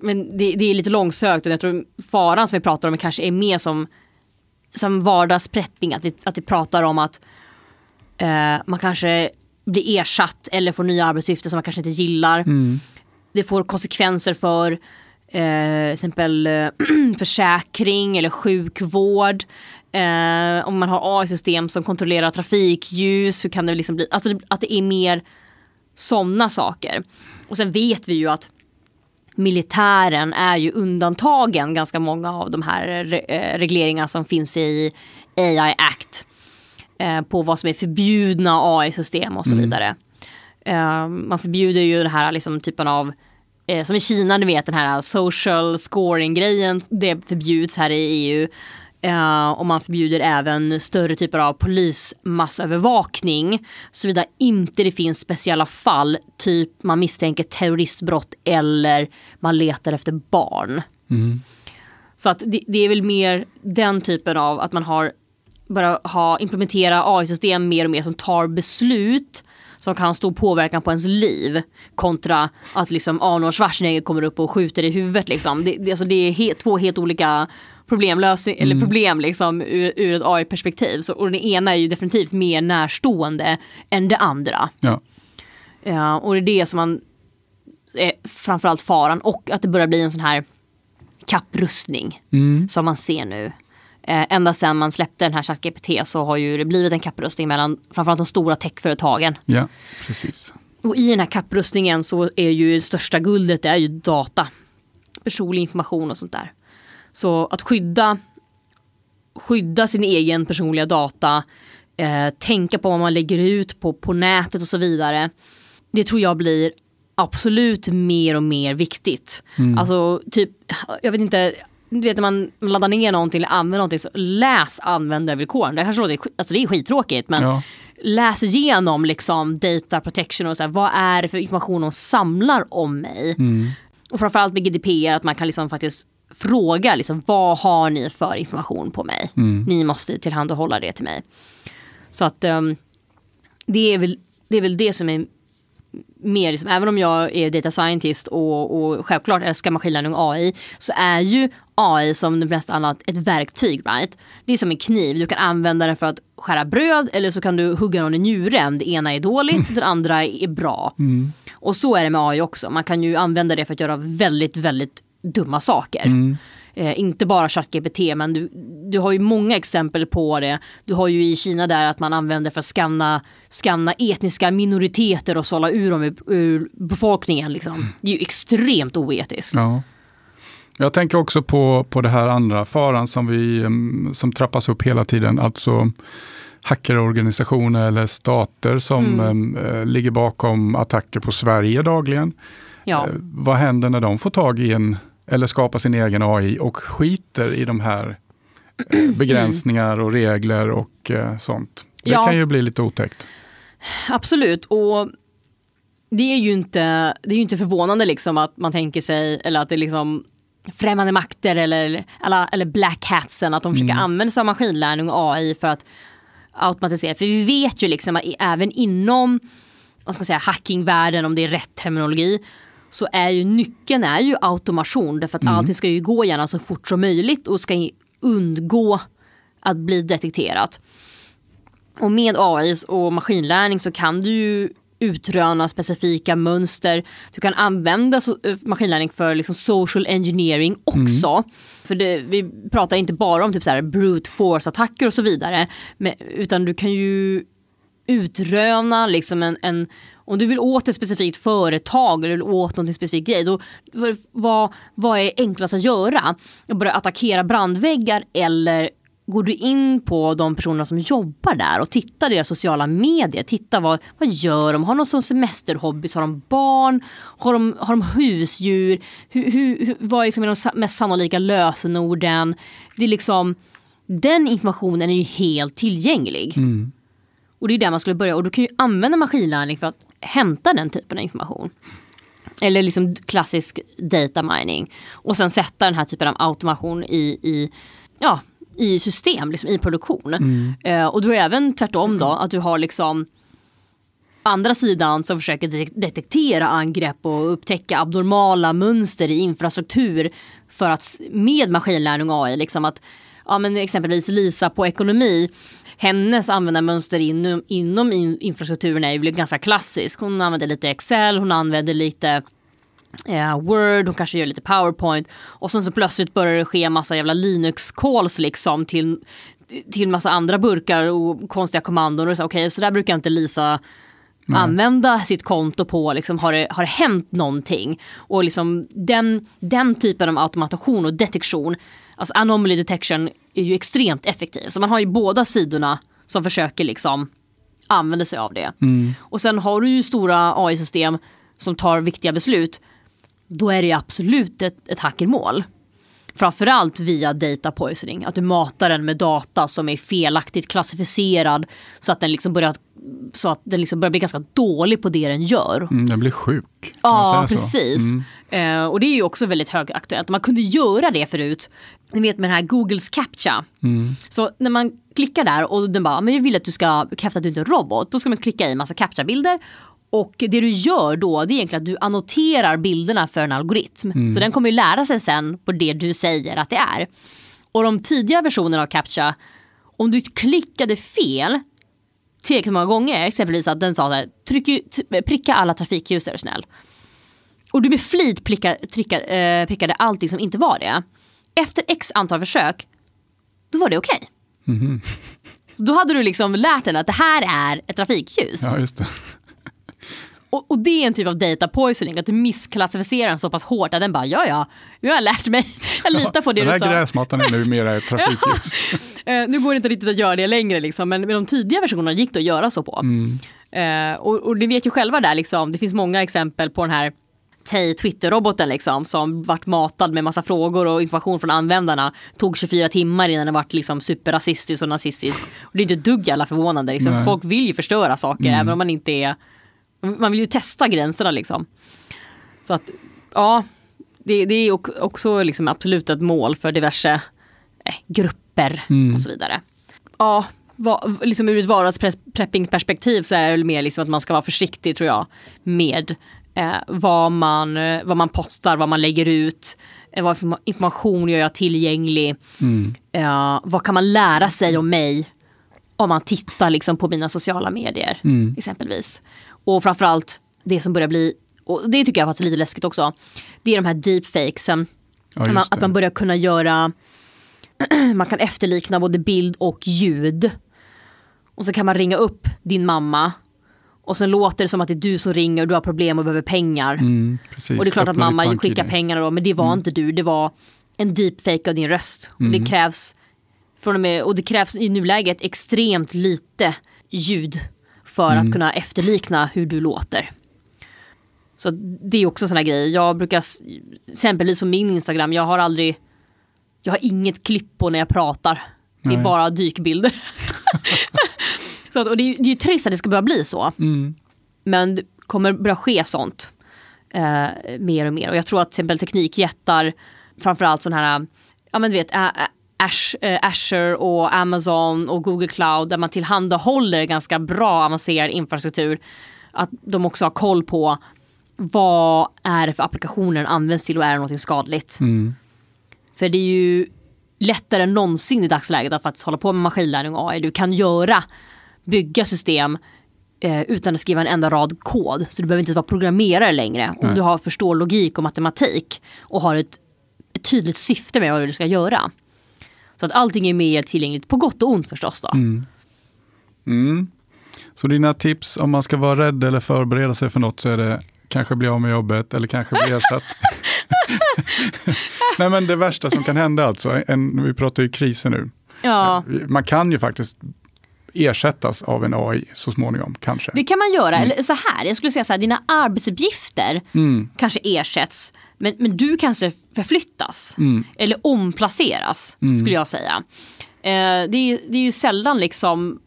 men det, det är lite långsökt och jag tror faran som vi pratar om kanske är mer som, som vardagsprepping. Att vi, att vi pratar om att eh, man kanske blir ersatt eller får nya arbetsuppgifter som man kanske inte gillar. Mm. Det får konsekvenser för eh, exempel eh, <clears throat> försäkring eller sjukvård. Eh, om man har AI-system som kontrollerar trafikljus, hur kan det liksom bli? Alltså att det är mer sådana saker. Och sen vet vi ju att militären är ju undantagen ganska många av de här re eh, regleringarna som finns i AI Act. Eh, på vad som är förbjudna AI-system och så mm. vidare. Mm. Eh, man förbjuder ju den här liksom, typen av eh, som i Kina, du vet den här social scoring-grejen, det förbjuds här i EU. Uh, eh, och man förbjuder även större typer av polismassövervakning. Såvida inte det finns speciella fall, typ man misstänker terroristbrott eller man letar efter barn. Mm. Så att det, det, är väl mer den typen av att man har börjat ha, implementera AI-system mer och mer som tar beslut som kan ha stor påverkan på ens liv. Kontra att liksom Arnold Schwarzenegger kommer upp och skjuter i huvudet liksom. Det, det, alltså det är he, två helt olika problemlösning, mm. problem liksom ur, ur ett AI-perspektiv. Så, och det ena är ju definitivt mer närstående än det andra. Ja. ja och det är det som man, är eh, framförallt faran och att det börjar bli en sån här kapprustning mm. som man ser nu. Eh, ända sedan man släppte den här ChatGPT så har ju det blivit en kapprustning mellan framförallt de stora techföretagen. Ja, precis. Och i den här kapprustningen så är ju det största guldet det är ju data. Personlig information och sånt där. Så att skydda, skydda sin egen personliga data, eh, tänka på vad man lägger ut på, på nätet och så vidare. Det tror jag blir absolut mer och mer viktigt. Mm. Alltså typ, jag vet inte, du vet när man laddar ner någonting eller använder någonting, så läs användarvillkoren. Det, här så, alltså det är skittråkigt men ja. läs igenom liksom data protection och så här, vad är det för information de samlar om mig? Mm. Och framförallt med GDPR att man kan liksom faktiskt fråga liksom, vad har ni för information på mig? Mm. Ni måste tillhandahålla det till mig. Så att um, det, är väl, det är väl det som är mer, liksom, även om jag är data scientist och, och självklart älskar maskinlärning och AI, så är ju AI som det mesta annat ett verktyg. Right? Det är som en kniv, du kan använda den för att skära bröd eller så kan du hugga någon i njuren. Det ena är dåligt, mm. det andra är bra. Mm. Och så är det med AI också, man kan ju använda det för att göra väldigt, väldigt dumma saker. Mm. Eh, inte bara ChatGPT men du, du har ju många exempel på det. Du har ju i Kina där att man använder för att skanna, skanna etniska minoriteter och sålla ur dem ur, befolkningen. Liksom. Det är ju extremt oetiskt. Ja. Jag tänker också på, på det här andra faran som, vi, mm, som trappas upp hela tiden, alltså hackerorganisationer eller stater som mm. mm. eh, ligger bakom attacker på Sverige dagligen. Ja. Eh, vad händer när de får tag i en, eller skapar sin egen AI och skiter i de här eh, mm. begränsningar och regler och eh, sånt? Det ja. kan ju bli lite otäckt. Absolut, och det är ju inte, det är inte förvånande liksom att man tänker sig, eller att det liksom främmande makter eller, alla, eller black hatsen, att de försöker mm. använda sig av maskinlärning och AI för att automatisera. För vi vet ju liksom att även inom vad ska säga, hackingvärlden, om det är rätt terminologi, så är ju nyckeln är ju automation. Därför att mm. allting ska ju gå gärna så fort som möjligt och ska undgå att bli detekterat. Och med AI och maskinlärning så kan du ju utröna specifika mönster. Du kan använda eh, maskinlärning för liksom social engineering också. Mm. För det, vi pratar inte bara om typ så här brute force-attacker och så vidare, men, utan du kan ju utröna liksom en, en om du vill åt ett specifikt företag eller åt någon specifikt grej, då, vad, vad är enklast att göra? Att Börja attackera brandväggar eller går du in på de personerna som jobbar där och tittar deras sociala medier. Titta vad, vad gör de? Har de som semesterhobbys? Har de barn? Har de, har de husdjur? Hur, hur, vad är liksom de mest sannolika lösenorden? Det är liksom, den informationen är ju helt tillgänglig. Mm. Och det är där man skulle börja och du kan ju använda maskinlärning för att hämta den typen av information. Eller liksom klassisk data mining. Och sen sätta den här typen av automation i, i ja, i system, liksom, i produktion. Mm. Eh, och du har även tvärtom då, att du har liksom andra sidan som försöker detektera angrepp och upptäcka abnormala mönster i infrastruktur för att med maskinlärning och AI, liksom att ja, men exempelvis Lisa på ekonomi, hennes användarmönster inom, inom infrastrukturen är ju ganska klassisk. Hon använder lite Excel, hon använder lite eh, Word, hon kanske gör lite PowerPoint och sen så plötsligt börjar det ske massa jävla Linux-calls liksom till, till massa andra burkar och konstiga kommandon och så, okej okay, så där brukar inte Lisa Nej. använda sitt konto på, liksom, har, det, har det hänt någonting? Och liksom den, den typen av automation och detektion, alltså anomaly detection är ju extremt effektiv. Så man har ju båda sidorna som försöker liksom använda sig av det. Mm. Och sen har du ju stora AI-system som tar viktiga beslut då är det ju absolut ett, ett hackermål. Framförallt via data poisoning, att du matar den med data som är felaktigt klassificerad så att den liksom börjar, så att den liksom börjar bli ganska dålig på det den gör. Mm, den blir sjuk. Ja, precis. Mm. Uh, och det är ju också väldigt högaktuellt. Man kunde göra det förut, ni vet med den här Googles captcha. Mm. Så när man klickar där och den bara, men jag vill att du ska bekräfta att du inte är en robot, då ska man klicka i en massa captcha-bilder och det du gör då det är egentligen att du annoterar bilderna för en algoritm. Mm. Så den kommer ju lära sig sen på det du säger att det är. Och de tidiga versionerna av CAPTCHA, om du klickade fel tillräckligt många gånger, exempelvis att den sa så pricka alla trafikljus är snäll. Och du med flit pricka, tricka, eh, prickade allting som inte var det. Efter x antal försök, då var det okej. Okay. Mm. Då hade du liksom lärt den att det här är ett trafikljus. Ja, och, och, det är en typ av data poisoning, att du missklassificerar den så pass hårt att den bara, ja ja, nu har jag lärt mig, <laughs> jag litar på det du sa. Den här gräsmattan är numera <laughs> ett trafikljus. <laughs> Eh, nu går det inte riktigt att göra det längre, liksom, men med de tidiga versionerna gick det att göra så på. Mm. Uh, och, och det vet ju själva där, liksom, det finns många exempel på den här Tay Twitter-roboten liksom, som vart matad med massa frågor och information från användarna. Tog 24 timmar innan den vart liksom superrasistisk och nazistisk. Och det är inte dugg alla förvånande. Liksom. Folk vill ju förstöra saker mm. även om man inte är man vill ju testa gränserna liksom. Så att, ja, det, det är också liksom absolut ett mål för diverse eh, grupper mm. och så vidare. Ja, va, liksom ur ett vardagspreppingperspektiv så är det mer liksom att man ska vara försiktig tror jag med eh, vad, man, vad man postar, vad man lägger ut, eh, vad information gör jag tillgänglig, mm. eh, vad kan man lära sig om mig om man tittar liksom på mina sociala medier mm. exempelvis. Och framförallt det som börjar bli, och det tycker jag faktiskt är lite läskigt också, det är de här deepfakesen. Ja, man, att man börjar kunna göra, <clears throat> man kan efterlikna både bild och ljud. Och så kan man ringa upp din mamma och så låter det som att det är du som ringer och du har problem och behöver pengar. Mm, och det är klart att mamma skickar pengar då, men det var mm. inte du, det var en deepfake av din röst. Mm. Och det mm. krävs från och med, och det krävs i nuläget extremt lite ljud för mm. att kunna efterlikna hur du låter. Så det är också sådana grejer. Jag brukar, exempelvis på min Instagram, jag har aldrig, jag har inget klipp på när jag pratar. Det är Nej. bara dykbilder. <laughs> så att, och det är, det är ju trist att det ska börja bli så. Mm. Men det kommer börja ske sånt eh, mer och mer. Och jag tror att till exempel teknikjättar, framförallt sådana här, ja men du vet, Eh, Azure och Amazon och Google Cloud där man tillhandahåller ganska bra avancerad infrastruktur. Att de också har koll på vad är det för applikationer den används till och är det någonting skadligt? Mm. För det är ju lättare än någonsin i dagsläget att faktiskt hålla på med maskinlärning och AI. Du kan göra, bygga system eh, utan att skriva en enda rad kod. Så du behöver inte vara programmerare längre. Om du har, förstår logik och matematik och har ett, ett tydligt syfte med vad du ska göra. Så att allting är mer tillgängligt på gott och ont förstås. Då. Mm. Mm. Så dina tips om man ska vara rädd eller förbereda sig för något så är det kanske bli av med jobbet eller kanske bli ersatt. <laughs> Nej men det värsta som kan hända alltså, en, vi pratar ju kriser nu. Ja. Man kan ju faktiskt ersättas av en AI så småningom kanske. Det kan man göra, mm. eller så här, jag skulle säga så här, dina arbetsuppgifter mm. kanske ersätts, men, men du kanske förflyttas mm. eller omplaceras mm. skulle jag säga. Eh, det, är, det är ju sällan liksom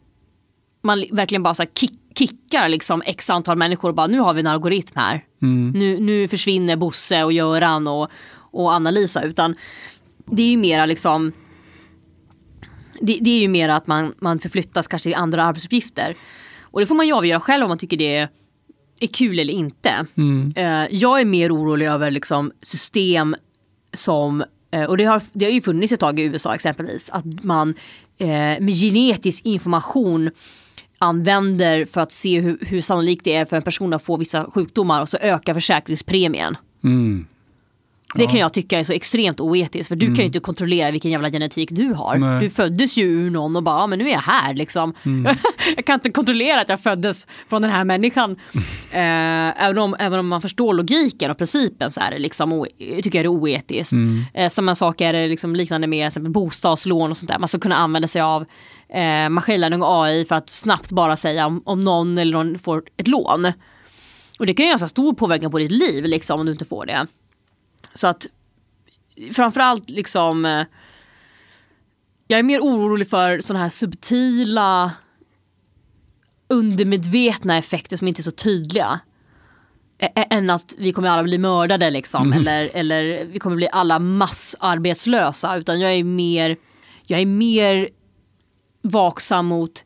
man verkligen bara så kick, kickar liksom x antal människor och bara nu har vi en algoritm här. Mm. Nu, nu försvinner Bosse och Göran och, och Anna-Lisa utan det är ju mera liksom det, det, är ju mer att man, man förflyttas kanske till andra arbetsuppgifter. Och det får man ju avgöra själv om man tycker det är, är kul eller inte. Mm. Eh, jag är mer orolig över liksom, system som, eh, och det har, det har ju funnits ett tag i USA exempelvis, att man eh, med genetisk information använder för att se hur, hur sannolikt det är för en person att få vissa sjukdomar och så ökar försäkringspremien. Mm. Det kan jag tycka är så extremt oetiskt för du mm. kan ju mm. inte kontrollera vilken jävla genetik du har. Nej. Du föddes ju ur någon och bara, ja, men nu är jag här liksom. Mm. <laughs> jag kan inte kontrollera att jag föddes från den här människan. <laughs> eh, även, om, även om man förstår logiken och principen så är det liksom, tycker jag det är oetiskt. Mm. Eh, samma sak är det liksom liknande med bostadslån och sånt där. Man ska kunna använda sig av eh, maskinlärning och AI för att snabbt bara säga om, om någon eller någon får ett lån. Och det kan ju ha stor påverkan på ditt liv liksom om du inte får det. Så att framförallt liksom eh, jag är mer orolig för sådana här subtila undermedvetna effekter som inte är så tydliga. än att vi kommer alla bli mördade liksom. Mm. Eller, eller vi kommer bli alla massarbetslösa. Utan jag är mer, jag är mer vaksam mot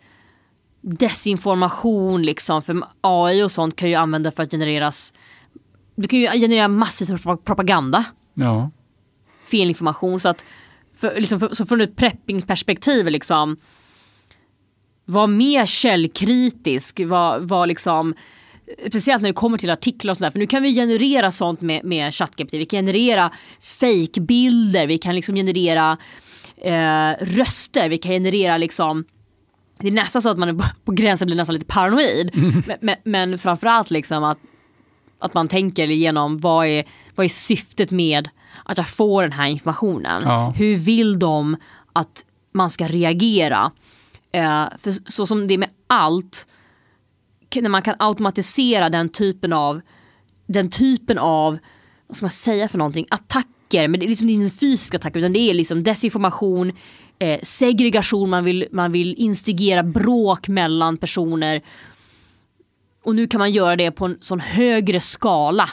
desinformation liksom. För AI och sånt kan ju användas för att genereras du kan ju generera massvis med propaganda. Ja. Fel information så att, för, liksom, för, så från ett preppingperspektiv. liksom, var mer källkritisk, var, var liksom, speciellt när det kommer till artiklar och sådär, för nu kan vi generera sånt med, med ChatGPT, vi kan generera fejkbilder. vi kan liksom generera eh, röster, vi kan generera liksom det är nästan så att man är på gränsen blir nästan lite paranoid. Mm. <laughs> Men, men, men framförallt liksom att att man tänker igenom vad är, vad är syftet med att jag får den här informationen. Ja. Hur vill de att man ska reagera? Eh, för så som det är med allt, när man kan automatisera den typen av, den typen av, vad ska man säga för någonting, attacker, men det är liksom inte fysiska attacker, utan det är liksom desinformation, eh, segregation, man vill, man vill instigera bråk mellan personer och nu kan man göra det på en sån högre skala.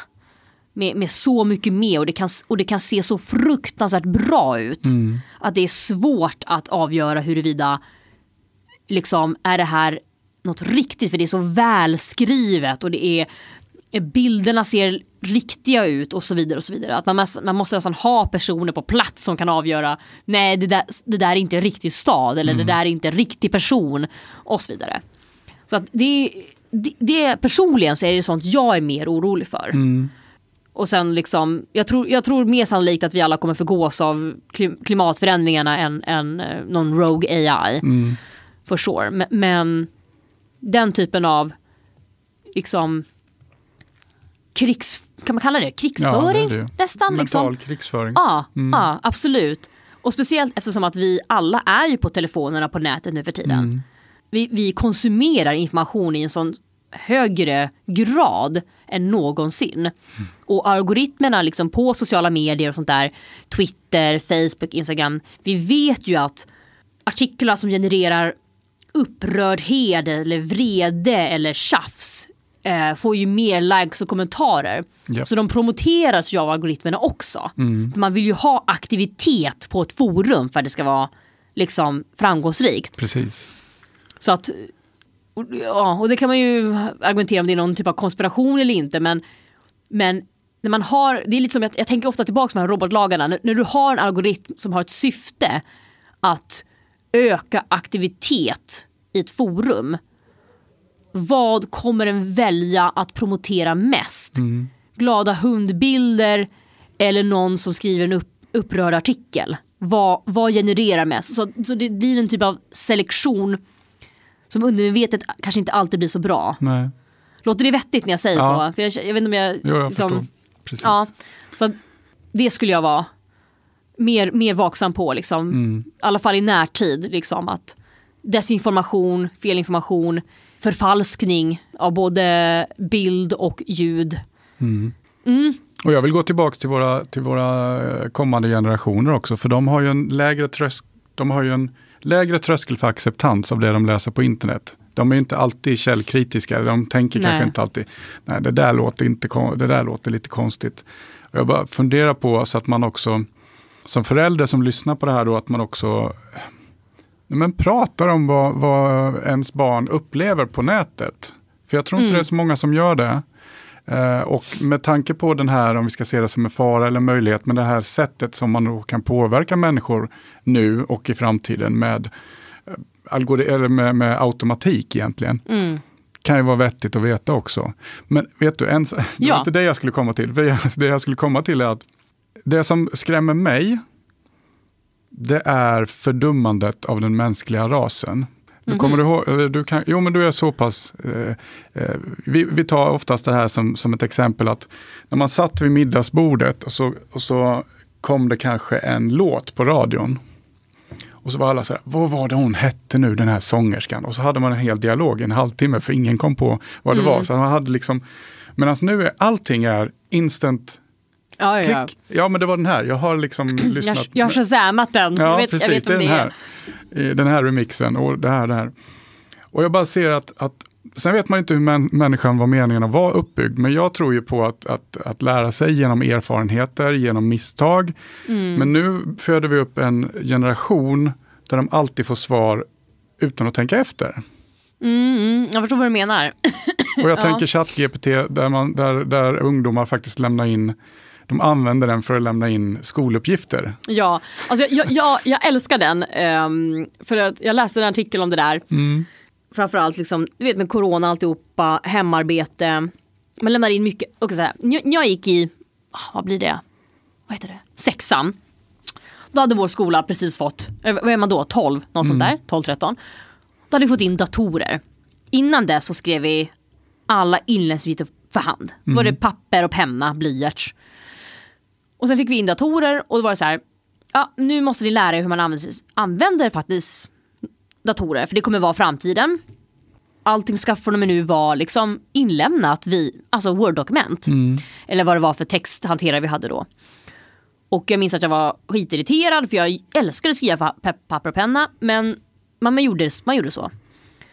Med, med så mycket mer och det, kan, och det kan se så fruktansvärt bra ut. Mm. Att det är svårt att avgöra huruvida liksom är det här något riktigt för det är så välskrivet och det är bilderna ser riktiga ut och så vidare och så vidare. Att man, måste, man måste nästan ha personer på plats som kan avgöra nej det där, det där är inte en riktig stad eller mm. det där är inte en riktig person och så vidare. Så att det är det, det, personligen så är det sånt jag är mer orolig för. Mm. Och sen liksom, jag tror, jag tror mer sannolikt att vi alla kommer förgås av klimatförändringarna än, än eh, någon Rogue AI. Mm. For sure. Men, men, den typen av liksom krigs, kan man kalla det krigsföring? Ja, det det. Nästan. Liksom. Mental liksom. krigsföring. Ja, mm. ja, absolut. Och speciellt eftersom att vi alla är ju på telefonerna på nätet nu för tiden. Mm vi, vi konsumerar information i en sån högre grad än någonsin. Mm. Och algoritmerna liksom på sociala medier och sånt där, Twitter, Facebook, Instagram. Vi vet ju att artiklar som genererar upprördhet eller vrede eller tjafs eh, får ju mer likes och kommentarer. Yep. Så de promoteras ju av algoritmerna också. Mm. Man vill ju ha aktivitet på ett forum för att det ska vara liksom framgångsrikt. Precis. Så att, ja, och det kan man ju argumentera om det är någon typ av konspiration eller inte men, men när man har, det är lite som, jag, jag tänker ofta tillbaka på de här robotlagarna, när, när, du har en algoritm som har ett syfte att öka aktivitet i ett forum. Vad kommer den välja att promotera mest? Mm. Glada hundbilder eller någon som skriver en upp, upprörd artikel? Vad, vad genererar mest? Så, så det blir en typ av selektion som undermedvetet kanske inte alltid blir så bra. Nej. Låter det vettigt när jag säger ja. så? För jag, jag, vet inte om jag... Jo, jag liksom, Precis. Ja, så det skulle jag vara mer, mer vaksam på, liksom. Mm. i alla fall i närtid. Liksom, att desinformation, felinformation, förfalskning av både bild och ljud. Mm. Mm. Och jag vill gå tillbaka till våra, till våra eh, kommande generationer också, för de har ju en lägre tröskel, de har ju en lägre tröskel för acceptans av det de läser på internet. De är inte alltid källkritiska, de tänker Nej. kanske inte alltid, Nej, det där låter, inte, det där låter lite konstigt. Och jag bara funderar på så att man också, som förälder som lyssnar på det här då, att man också men pratar om vad, vad ens barn upplever på nätet. För jag tror inte mm. det är så många som gör det. Eh, och med tanke på den här, om vi ska se det som en fara eller möjlighet, men det här sättet som man kan påverka människor nu och i framtiden med, eh, eller med, med automatik egentligen. Mm kan ju vara vettigt att veta också. Men vet du, en, <laughs> det ja. var inte det jag skulle komma till. <laughs> Det jag skulle komma till är att det som skrämmer mig, det är fördummandet av den mänskliga rasen. Mm -hmm. Du mhm. ihåg, eh, du kan, jo men du är så pass, eh, eh, vi, vi, tar oftast det här som, som ett exempel att när man satt vid middagsbordet och så, och så kom det kanske en låt på radion. Och så var alla så här, vad var det hon hette nu, den här sångerskan? Och så hade man en hel dialog en halvtimme, för ingen kom på vad det mm. var. Så man hade liksom, medan nu är allting är instant Ja, ja. Klick. ja, men det var den här. Jag har liksom <clears throat> lyssnat. Jag, jag har shazamat den. Ja, jag vet, precis. Jag vet det är den här. Den här remixen och det här, det här. Och jag bara ser att, att Sen vet man inte hur män, människan var meningen att vara uppbyggd, men jag tror ju på att, att, att lära sig genom erfarenheter, genom misstag. Mm. Men nu föder vi upp en generation där de alltid får svar utan att tänka efter. Mm, mm. jag förstår vad du menar. Och jag <laughs> tänker ChatGPT där, där, där ungdomar faktiskt lämnar in de använder den för att lämna in skoluppgifter. Ja, alltså jag, jag, jag älskar den. Um, för att jag läste en artikel om det där. Mm. Framförallt liksom, du vet med corona alltihopa, hemarbete. Man lämnar in mycket. Och så här, jag, jag gick i, ah, vad blir det? Vad heter det? Sexan. Då hade vår skola precis fått, eh, vad är man då, 12? Något mm. sånt där, 12, 13. Då hade vi fått in datorer. Innan det så skrev vi alla inläsningsbiter för hand. Mm. var det papper och penna, blyerts. Och sen fick vi in datorer och då var det så här, ja, nu måste ni lära er hur man använder, använder faktiskt datorer, för det kommer vara framtiden. Allting ska från och med nu vara liksom inlämnat vid, alltså Word-dokument. Mm. Eller vad det var för texthanterare vi hade då. Och jag minns att jag var skitirriterad för jag älskade att skriva papper och penna. Men man, man, gjorde, man gjorde så.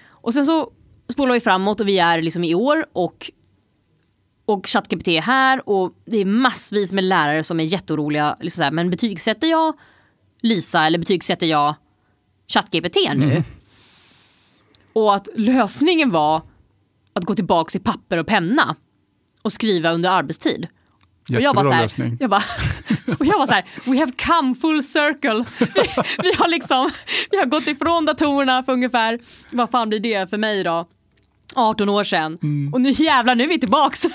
Och sen så spolar vi framåt och vi är liksom i år och och ChatGPT är här och det är massvis med lärare som är jätteoroliga. Liksom så här, men betygsätter jag Lisa eller betygsätter jag ChatGPT nu? Mm. Och att lösningen var att gå tillbaka i papper och penna och skriva under arbetstid. Jättebra och jag var så här, Jag bara, <laughs> och jag var så här, we have come full circle. Vi, <laughs> vi, har liksom, vi har gått ifrån datorerna för ungefär, vad fan blir det för mig då? 18 år sedan. Mm. Och nu jävlar, nu är vi tillbaks.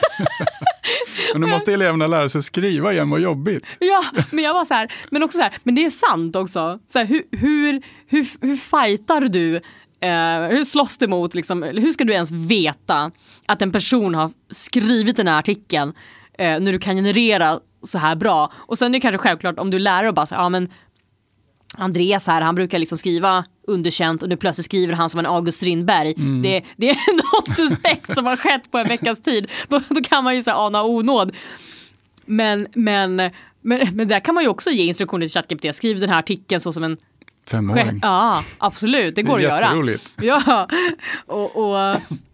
men <laughs> nu måste eleverna lära sig skriva igen, vad jobbigt. ja, men jag var så här, men också så här, men det är sant också. Så här, hur, hur, hur, hur fightar du? Eh, hur slåss du mot, liksom, hur ska du ens veta att en person har skrivit den här artikeln eh, när du kan generera så här bra? Och sen är det kanske självklart om du lär och bara så här, ja men Andreas här, han brukar liksom skriva underkänt och nu plötsligt skriver han som en August Strindberg. Mm. Det, det, är något <laughs> suspekt som har skett på en veckas tid. Då, då kan man ju så ana onåd. Men, men, men, men där kan man ju också ge instruktioner till ChatGPT. Skriv den här artikeln så som en Femåring. Ja, absolut, det går det att göra. Ja, och, och, <laughs>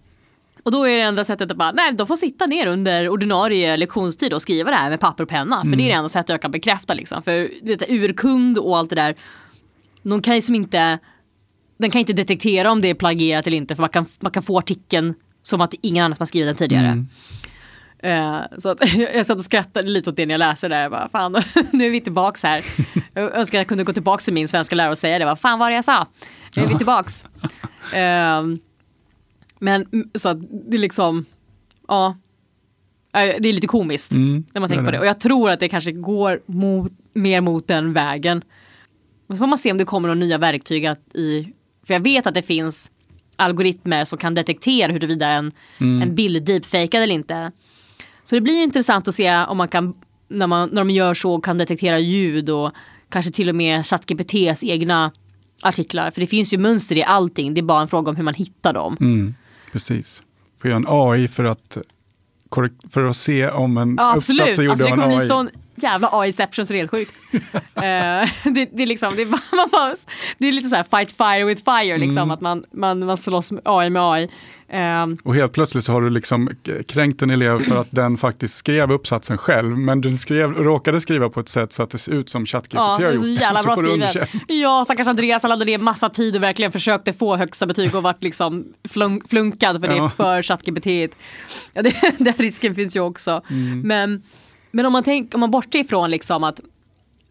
Och då är det enda sättet att bara, nej de får sitta ner under ordinarie lektionstid och skriva det här med papper och penna. För det är det mm. enda sättet jag kan bekräfta liksom. För vet, urkund och allt det där, de kan ju som inte, den kan inte detektera om det är plagierat eller inte. För man kan, man kan få artikeln som att ingen annan har skrivit den tidigare. Mm. Uh, så att, <laughs> jag satt och skrattade lite åt det när jag läste det där. Jag bara, fan, <laughs> nu är vi tillbaka här. <laughs> Jag önskar jag kunde gå tillbaka till min svenska lärare och säga det. Bara, fan vad det jag sa. Nu är vi tillbaka. Uh, ehm, men så att det liksom, ja, äh, det är lite komiskt mm, när man tänker på det. Och jag tror att det kanske går mot, mer mot den vägen. Och så får man se om det kommer några nya verktyg att i, för jag vet att det finns algoritmer som kan detektera huruvida en, mm. en bild är deepfakead eller inte. Så det blir intressant att se om man kan, när, man, när de gör så, kan detektera ljud och kanske till och med ChatGPTs egna artiklar. För det finns ju mönster i allting, det är bara en fråga om hur man hittar dem. Mm. Precis. Får göra en AI för att, för att se om en ja, absolut. uppsats är gjord alltså, av en AI. Det kommer bli sån jävla AI-ception så det är helt sjukt. uh, <laughs> det, det, är liksom, det, är <laughs> bara, det är lite så här fight fire with fire, liksom, mm. att man, man, man slåss med AI med AI. Ehm, och helt plötsligt så har du liksom kränkt en elev för att den faktiskt skrev uppsatsen själv, men du skrev, råkade skriva på ett sätt så att det ser ut som ChatGPT ja, har gjort. Jävla <laughs> bra skrivet. Ja, stackars Andreas, han hade ner massa tid och verkligen försökte få högsta betyg och vart liksom flunk, flunkad för det ja. för ChatGPT. Ja, <laughs> den risken finns ju också. Mm. Men, men om man, tänk, om man bortser ifrån liksom att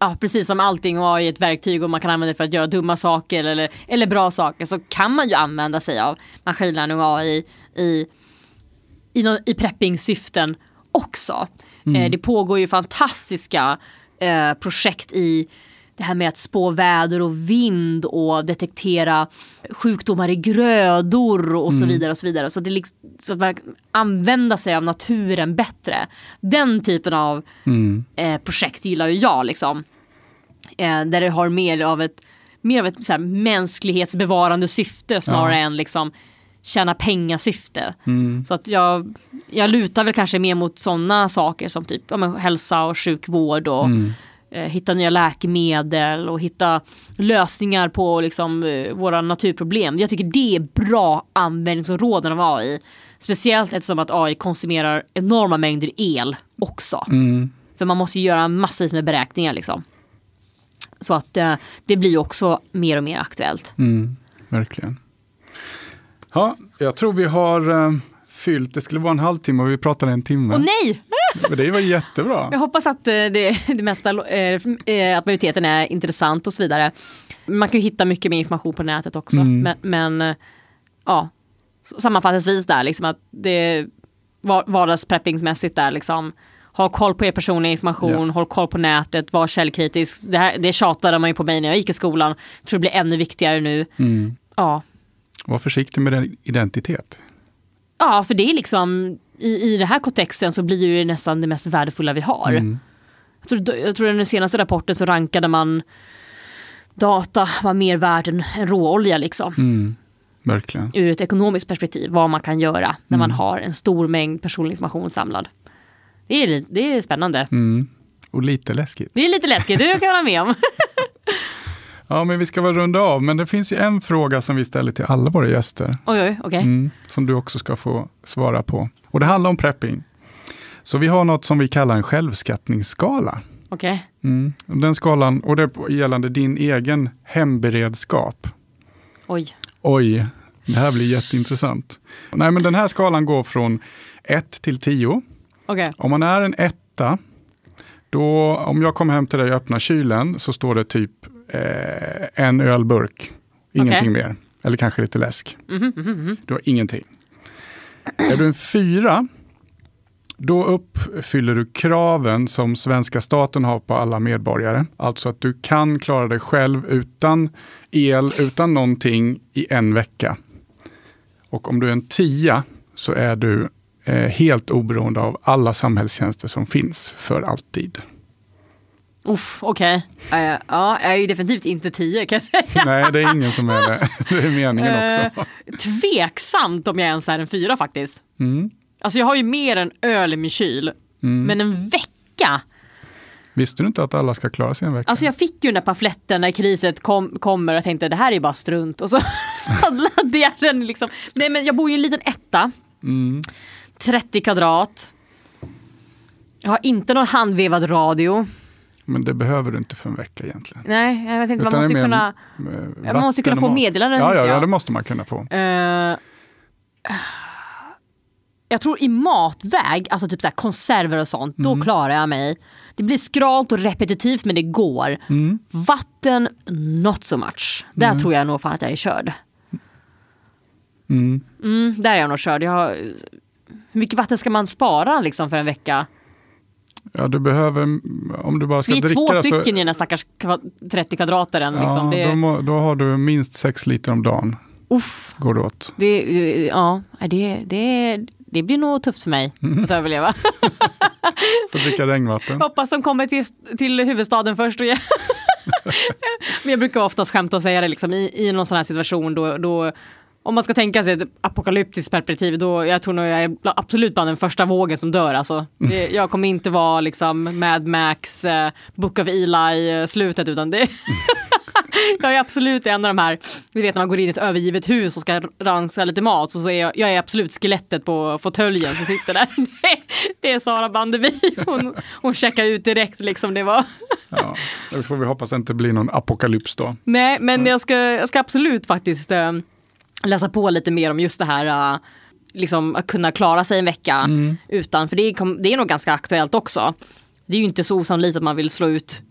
ja, precis som allting och AI är ett verktyg och man kan använda det för att göra dumma saker eller, eller bra saker så kan man ju använda sig av maskinlärning och AI i, i, no, i prepping-syften också. Mm. Eh, det pågår ju fantastiska eh, projekt i det här med att spå väder och vind och detektera sjukdomar i grödor och så mm. vidare. och Så vidare. Så, det liksom, så att man använda sig av naturen bättre. Den typen av mm. eh, projekt gillar ju jag. Liksom. Eh, där det har mer av ett, mer av ett så här, mänsklighetsbevarande syfte snarare ja. än liksom, tjäna pengasyfte. Mm. Så att jag, jag lutar väl kanske mer mot sådana saker som typ ja, hälsa och sjukvård och mm Eh, hitta nya läkemedel och hitta lösningar på liksom, eh, våra naturproblem. Jag tycker det är bra användningsområden av AI. Speciellt eftersom att AI konsumerar enorma mängder el också. Mm. För man måste göra massvis med beräkningar liksom. Så att eh, det blir också mer och mer aktuellt. Mm, verkligen. Ja, jag tror vi har fyllt, det skulle vara en halvtimme och vi pratade en timme. Och nej! Men det var jättebra. <laughs> Jag hoppas att eh, det, <laughs> det mesta, eh, eh, att majoriteten är intressant och så vidare. Man kan ju hitta mycket mer information på nätet också. Mm. Men, men, ja, sammanfattningsvis där liksom att det vardagspeppingsmässigt där liksom. Ha koll på er personliga information, ja. håll koll på nätet, var källkritisk. Det, här, det tjatade man ju på mig när jag gick i skolan. Jag tror det blir ännu viktigare nu. Mm. Ja. Var försiktig med din identitet. Ja, för det är liksom, i, i den här kontexten så blir ju det nästan det mest värdefulla vi har. Mm. Jag, tror, jag tror i den senaste rapporten så rankade man data var mer värd än råolja liksom. Mm. Verkligen. Ur ett ekonomiskt perspektiv, vad man kan göra när mm. man har en stor mängd personlig information samlad. Det är, det är spännande. Mm. Och lite läskigt. Det är lite läskigt, det kan jag hålla med om. <laughs> Ja, men vi ska väl runda av, men det finns ju en fråga som vi ställer till alla våra gäster. Oj, oj, okay. mm, som du också ska få svara på. Och det handlar om prepping. Så vi har något som vi kallar en självskattningsskala. Okej. Okay. Mm, den skalan, och det är gällande din egen hemberedskap. Oj. Oj, det här blir jätteintressant. Nej, men den här skalan går från 1 till 10. Okay. Om man är en etta, då, om jag kommer hem till dig och öppnar kylen så står det typ Eh, en ölburk, ingenting okay. mer. Eller kanske lite läsk. Mm-hmm, mhm, mm-hmm. Du har ingenting. Är du en fyra, då uppfyller du kraven som svenska staten har på alla medborgare. Alltså att du kan klara dig själv utan el, utan någonting i en vecka. Och om du är en tia så är du eh, helt oberoende av alla samhällstjänster som finns för alltid. Uff, okej. Okay. Uh, eh, ja, jag är ju definitivt inte tio kan jag säga. <laughs> Nej, det är ingen som är det. <laughs> Det är meningen uh, också. Tveksamt om jag ens är en fyra faktiskt. Mm. Alltså jag har ju mer än öl i min kyl. Mm. Men en vecka? Visste du inte att alla ska klara sig en vecka? Alltså jag fick ju den där pamfletten när kriset kom, kommer och tänkte det här är ju bara strunt. Och så <laughs> laddade jag den liksom. Nej men jag bor ju i en liten etta. Mm. 30 kvadrat. Jag har inte någon handvevad radio. Men det behöver du inte för en vecka egentligen. Nej, jag tänkte Utan man måste, kunna, vatten, man måste kunna få meddelanden. Ja, ja, ja, det måste man kunna få. Uh, jag tror i matväg, alltså typ så här konserver och sånt, mm. då klarar jag mig. Det blir skralt och repetitivt men det går. Mm. Vatten, not so much. Där mm. tror jag nog fan att jag är körd. Mm. Mm, där är jag nog körd. Jag har... Hur mycket vatten ska man spara liksom för en vecka? Ja, du behöver, om du bara ska dricka... Vi är dricka, två stycken så, i den här stackars 30 kvadrataren. Liksom. Ja, liksom. det, då, då, har du minst sex liter om dagen. Uff, går det åt. Det, ja, det, det, det blir nog tufft för mig mm. att överleva. <laughs> Får dricka regnvatten. Hoppas de kommer till, till huvudstaden först. Och jag <laughs> Men jag brukar oftast skämta och säga det, liksom, i, i någon sån här situation då, då om man ska tänka sig ett apokalyptiskt perspektiv, då jag tror nog jag är absolut bland den första vågen som dör. Alltså. jag kommer inte vara liksom Mad Max, eh, Book of Eli-slutet, eh, utan det... <laughs> jag är absolut en av de här, ni vet när man går in i ett övergivet hus och ska ransa lite mat, så, så är jag, jag är absolut skelettet på fåtöljen som sitter där. <laughs> det är Sara Bandeby, hon, hon checkar ut direkt liksom. Det var ja, då får vi hoppas att det inte blir någon apokalyps då. Nej, men jag ska, jag ska absolut faktiskt eh, läsa på lite mer om just det här äh, liksom, att kunna klara sig en vecka mm. utan. För det, kom, det är nog ganska aktuellt också. Det är ju inte så osannolikt att man vill slå ut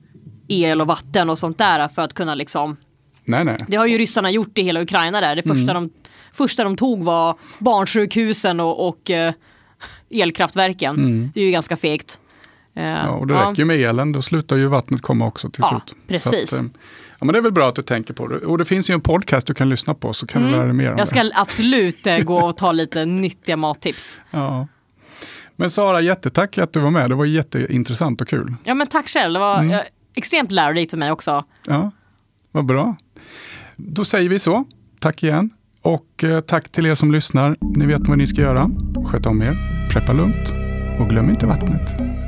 el och vatten och sånt där för att kunna liksom. Nej, nej. Det har ju ryssarna gjort i hela Ukraina där. Det första, mm. de, första de tog var barnsjukhusen och, och eh, elkraftverken. Mm. Det är ju ganska fegt. Eh, ja, och det ja. räcker ju med elen, då slutar ju vattnet komma också till ja, slut. Precis. Att, eh, Ja, men det är väl bra att du tänker på det. Och det finns ju en podcast du kan lyssna på så kan mm. du lära dig mer Jag ska det. absolut eh, gå och ta lite nyttiga mattips. Ja. Men Sara, jättetack att du var med. Det var jätteintressant och kul. Ja, men tack själv. Det var mm. Eh, extremt lärorikt för mig också. Ja, vad bra. Då säger vi så. Tack igen. Och eh, tack till er som lyssnar. Ni vet vad ni ska göra. Sköt om er, preppa lugnt och glöm inte vattnet.